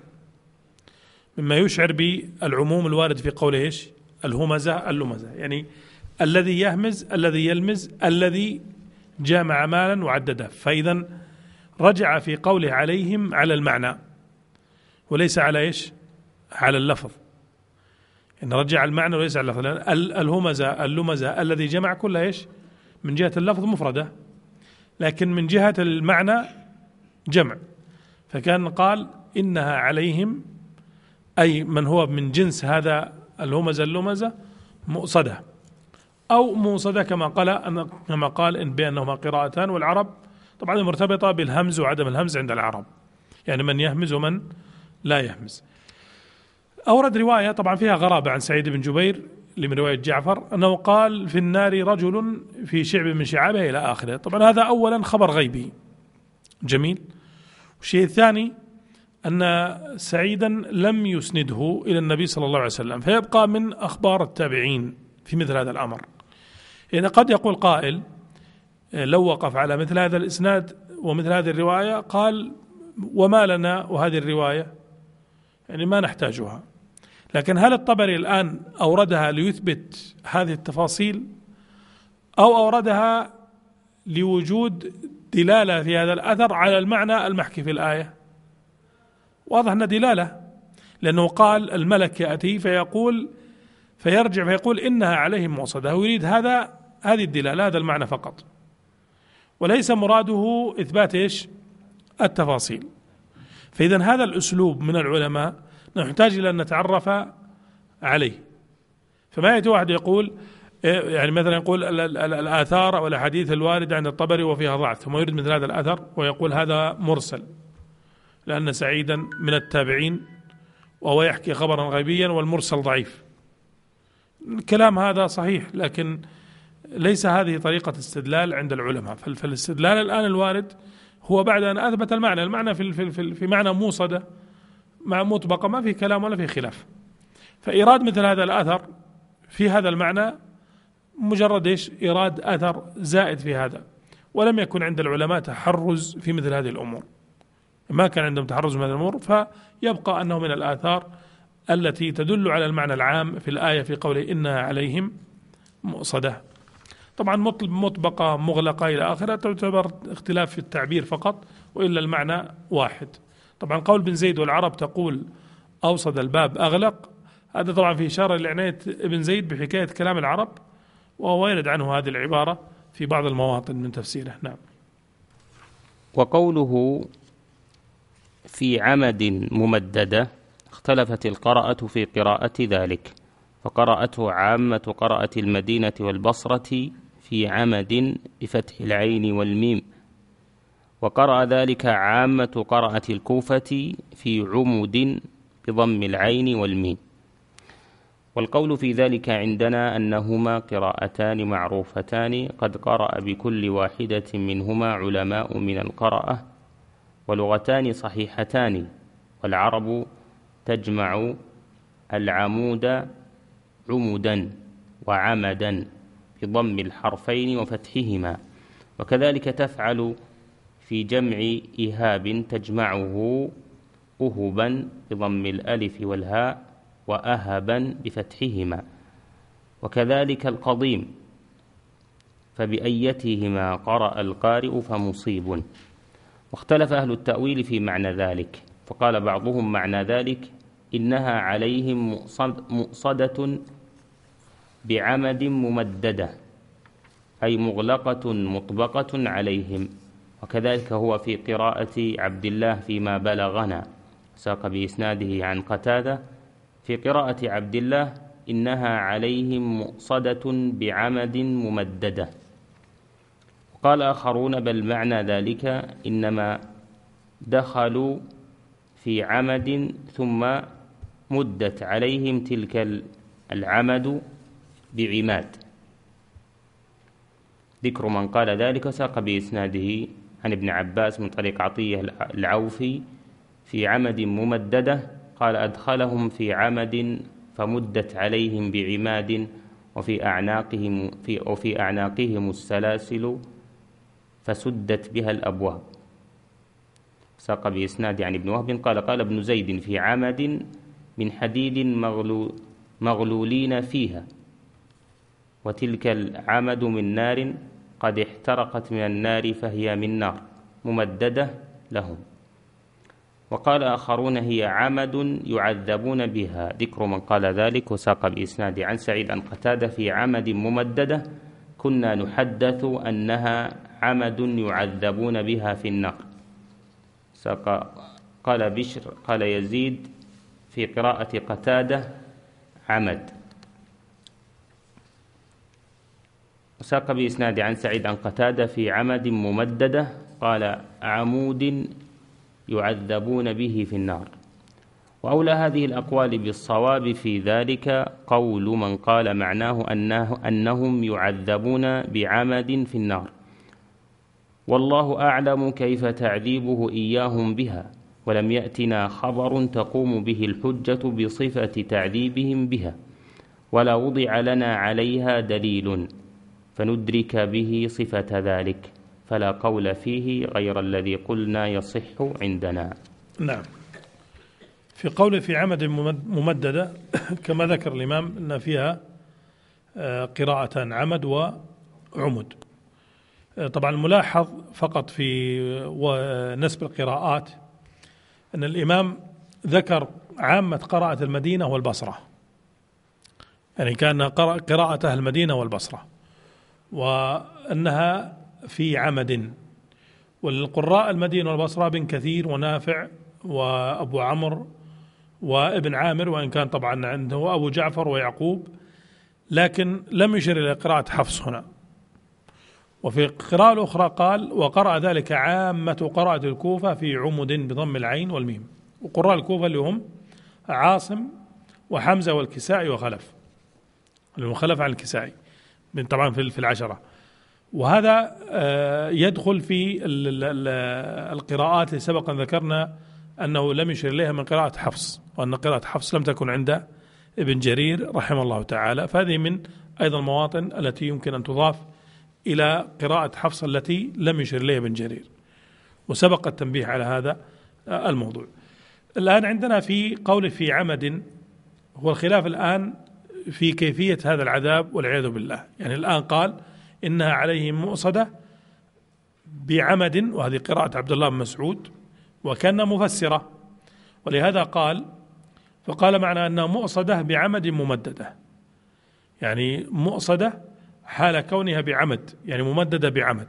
مما يشعر بالعموم الوارد في قوله إيش الهمزة اللمزة يعني الذي يهمز الذي يلمز الذي جامع مالا وعدده فإذا رجع في قوله عليهم على المعنى وليس على إيش على اللفظ إن رجع المعنى وليس على اللفظ الهمزة اللمزة الذي جمع كل إيش من جهة اللفظ مفردة لكن من جهة المعنى جمع فكان قال إنها عليهم أي من هو من جنس هذا الهمزة اللمزة مؤصدة أو موصدة كما قال كما قال ان بأنهما قراءتان والعرب طبعا مرتبطة بالهمز وعدم الهمز عند العرب يعني من يهمز ومن لا يهمز أورد رواية طبعا فيها غرابة عن سعيد بن جبير اللي من رواية جعفر أنه قال في النار رجل في شعب من شعابها إلى آخره طبعا هذا أولا خبر غيبي جميل والشيء الثاني أن سعيدا لم يسنده إلى النبي صلى الله عليه وسلم فيبقى من أخبار التابعين في مثل هذا الأمر يعني قد يقول قائل لو وقف على مثل هذا الإسناد ومثل هذه الرواية قال وما لنا وهذه الرواية يعني ما نحتاجها لكن هل الطبري الآن أوردها ليثبت هذه التفاصيل أو أوردها لوجود دلالة في هذا الأثر على المعنى المحكي في الآية واضح أن دلالة لأنه قال الملك يأتي فيقول فيرجع فيقول إنها عليهم موصدة هو يريد هذا هذه الدلالة هذا المعنى فقط وليس مراده إثبات إيش التفاصيل فإذا هذا الأسلوب من العلماء نحتاج إلى أن نتعرف عليه فما يأتي واحد يقول إيه، يعني مثلا يقول الآثار أو الأحاديث الواردة عند الطبري وفيها ضعف ثم يرد مثل هذا الأثر ويقول هذا مرسل لأن سعيدا من التابعين وهو يحكي خبرا غيبيا والمرسل ضعيف الكلام هذا صحيح لكن ليس هذه طريقة استدلال عند العلماء فالاستدلال الآن الوارد هو بعد أن أثبت المعنى المعنى في, في, في, في معنى موصدة مع مطبقة ما في كلام ولا في خلاف فإيراد مثل هذا الأثر في هذا المعنى مجرد ايش؟ ايراد اثر زائد في هذا ولم يكن عند العلماء تحرز في مثل هذه الامور ما كان عندهم تحرز من هذه الامور فيبقى انه من الاثار التي تدل على المعنى العام في الايه في قوله انها عليهم مؤصده طبعا مطلب مطبقة مغلقة إلى آخره تعتبر اختلاف في التعبير فقط وإلا المعنى واحد طبعا قول بن زيد والعرب تقول أوصد الباب أغلق هذا طبعا في إشارة لعناية ابن زيد بحكاية كلام العرب وهو يرد عنه هذه العبارة في بعض المواطن من تفسيره نعم وقوله في عمد ممددة اختلفت القراءة في قراءة ذلك فقرأته عامة قراءة المدينة والبصرة في عمد بفتح العين والميم وقرأ ذلك عامة قرأة الكوفة في عمد بضم العين والميم والقول في ذلك عندنا أنهما قراءتان معروفتان قد قرأ بكل واحدة منهما علماء من القراءة ولغتان صحيحتان والعرب تجمع العمود عمدا وعمدا بضم الحرفين وفتحهما وكذلك تفعل في جمع إهاب تجمعه أهبا بضم الألف والهاء وأهبا بفتحهما وكذلك القضيم فبأيتهما قرأ القارئ فمصيب واختلف أهل التأويل في معنى ذلك فقال بعضهم معنى ذلك إنها عليهم مؤصدة بعمد ممددة أي مغلقة مطبقة عليهم وكذلك هو في قراءة عبد الله فيما بلغنا ساق بإسناده عن قتادة في قراءة عبد الله إنها عليهم مؤصدة بعمد ممددة قال آخرون بل معنى ذلك إنما دخلوا في عمد ثم مدت عليهم تلك العمد بعماد ذكر من قال ذلك ساق بإسناده عن ابن عباس من طريق عطية العوفي في عمد ممددة قال أدخلهم في عمد فمدت عليهم بعماد وفي أعناقهم في وفي أعناقهم السلاسل فسدت بها الأبواب ساق بإسناد عن ابن وهب قال قال ابن زيد في عمد من حديد مغلو مغلولين فيها وتلك العمد من نار قد احترقت من النار فهي من نار ممددة لهم وقال آخرون هي عمد يعذبون بها ذكر من قال ذلك وساق بإسناد عن سعيد أن قتادة في عمد ممددة كنا نحدث أنها عمد يعذبون بها في النار ساق قال بشر قال يزيد في قراءة قتادة عمد ساق بإسناد عن سعيد عن قتادة في عمد ممددة قال عمود يعذبون به في النار وأولى هذه الأقوال بالصواب في ذلك قول من قال معناه أنه أنهم يعذبون بعمد في النار والله أعلم كيف تعذيبه إياهم بها ولم يأتنا خبر تقوم به الحجة بصفة تعذيبهم بها ولا وضع لنا عليها دليل فندرك به صفة ذلك فلا قول فيه غير الذي قلنا يصح عندنا نعم في قول في عمد ممددة كما ذكر الإمام أن فيها آه، قراءتان عمد وعمد آه، طبعا الملاحظ فقط في نسب القراءات أن الإمام ذكر عامة قراءة المدينة والبصرة يعني كان قراءة أهل المدينة والبصرة وأنها في عمد والقراء المدينة والبصرة بن كثير ونافع وأبو عمرو وابن عامر وإن كان طبعا عنده أبو جعفر ويعقوب لكن لم يشر إلى قراءة حفص هنا وفي قراءة أخرى قال وقرأ ذلك عامة قراءة الكوفة في عمد بضم العين والميم وقراء الكوفة اللي هم عاصم وحمزة والكسائي وخلف المخلف عن الكسائي من طبعا في العشرة وهذا آه، يدخل في القراءات اللي سبقا ذكرنا أنه لم يشر إليها من قراءة حفص وأن قراءة حفص لم تكن عند ابن جرير رحمه الله تعالى فهذه من أيضا المواطن التي يمكن أن تضاف إلى قراءة حفص التي لم يشر إليها ابن جرير وسبق التنبيه على هذا آه، الموضوع الآن عندنا في قول في عمد هو الخلاف الآن في كيفية هذا العذاب والعياذ بالله يعني الآن قال إنها عليهم مؤصدة بعمد وهذه قراءة عبد الله بن مسعود وكان مفسرة ولهذا قال فقال معنى أنها مؤصدة بعمد ممددة يعني مؤصدة حال كونها بعمد يعني ممددة بعمد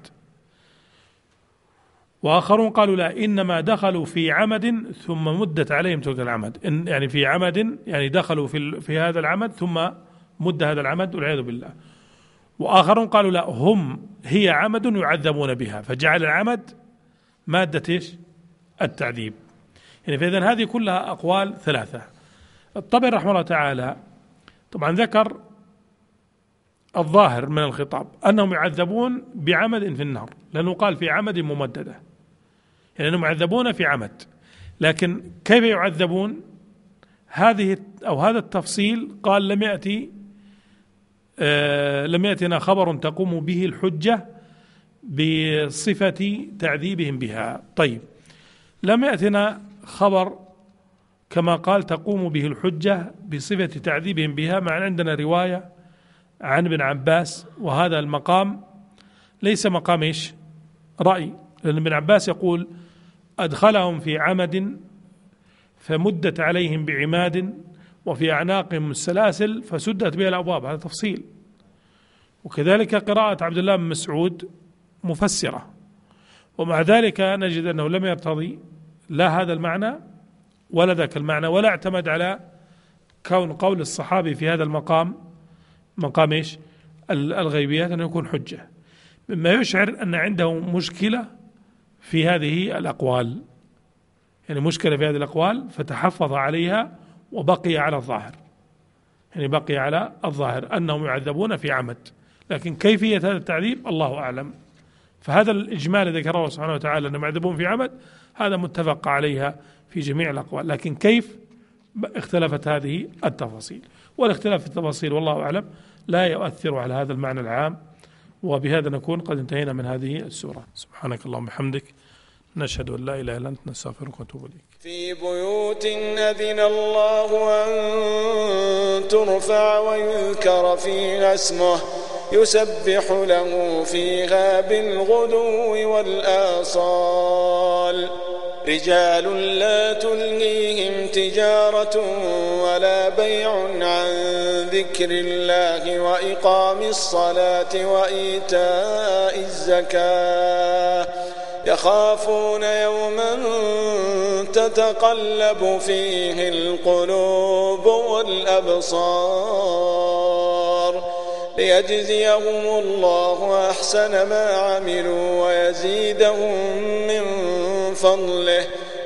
واخرون قالوا لا انما دخلوا في عمد ثم مدت عليهم تلك العمد إن يعني في عمد يعني دخلوا في في هذا العمد ثم مد هذا العمد والعياذ بالله واخرون قالوا لا هم هي عمد يعذبون بها فجعل العمد ماده ايش؟ التعذيب يعني فاذا هذه كلها اقوال ثلاثه الطبري رحمه الله تعالى طبعا ذكر الظاهر من الخطاب انهم يعذبون بعمد في النار لانه قال في عمد ممدده لأنهم يعذبون في عمد لكن كيف يعذبون هذه أو هذا التفصيل قال لم يأتي آه لم يأتنا خبر تقوم به الحجة بصفة تعذيبهم بها طيب لم يأتنا خبر كما قال تقوم به الحجة بصفة تعذيبهم بها مع عندنا رواية عن ابن عباس وهذا المقام ليس مقام ايش؟ رأي لأن ابن عباس يقول أدخلهم في عمد فمدت عليهم بعماد وفي أعناقهم السلاسل فسدت بها الأبواب هذا تفصيل وكذلك قراءة عبد الله بن مسعود مفسرة ومع ذلك نجد أنه لم يرتضي لا هذا المعنى ولا ذاك المعنى ولا اعتمد على كون قول الصحابي في هذا المقام مقام ايش؟ الغيبيات انه يكون حجه مما يشعر ان عنده مشكله في هذه الأقوال يعني مشكلة في هذه الأقوال فتحفظ عليها وبقي على الظاهر يعني بقي على الظاهر أنهم يعذبون في عمد لكن كيفية هذا التعذيب الله أعلم فهذا الإجمال الذي ذكره سبحانه وتعالى أنهم يعذبون في عمد هذا متفق عليها في جميع الأقوال لكن كيف اختلفت هذه التفاصيل والاختلاف في التفاصيل والله أعلم لا يؤثر على هذا المعنى العام وبهذا نكون قد انتهينا من هذه السورة سبحانك اللهم وبحمدك نشهد أن لا إله إلا أنت نستغفرك ونتوب إليك في بيوت أذن الله أن ترفع ويذكر فيها اسمه يسبح له فيها بالغدو والآصال رجال لا تلهيهم تجارة ولا بيع عن ذكر الله وإقام الصلاة وإيتاء الزكاة يخافون يوما تتقلب فيه القلوب والأبصار ليجزيهم الله أحسن ما عملوا ويزيدهم من فضله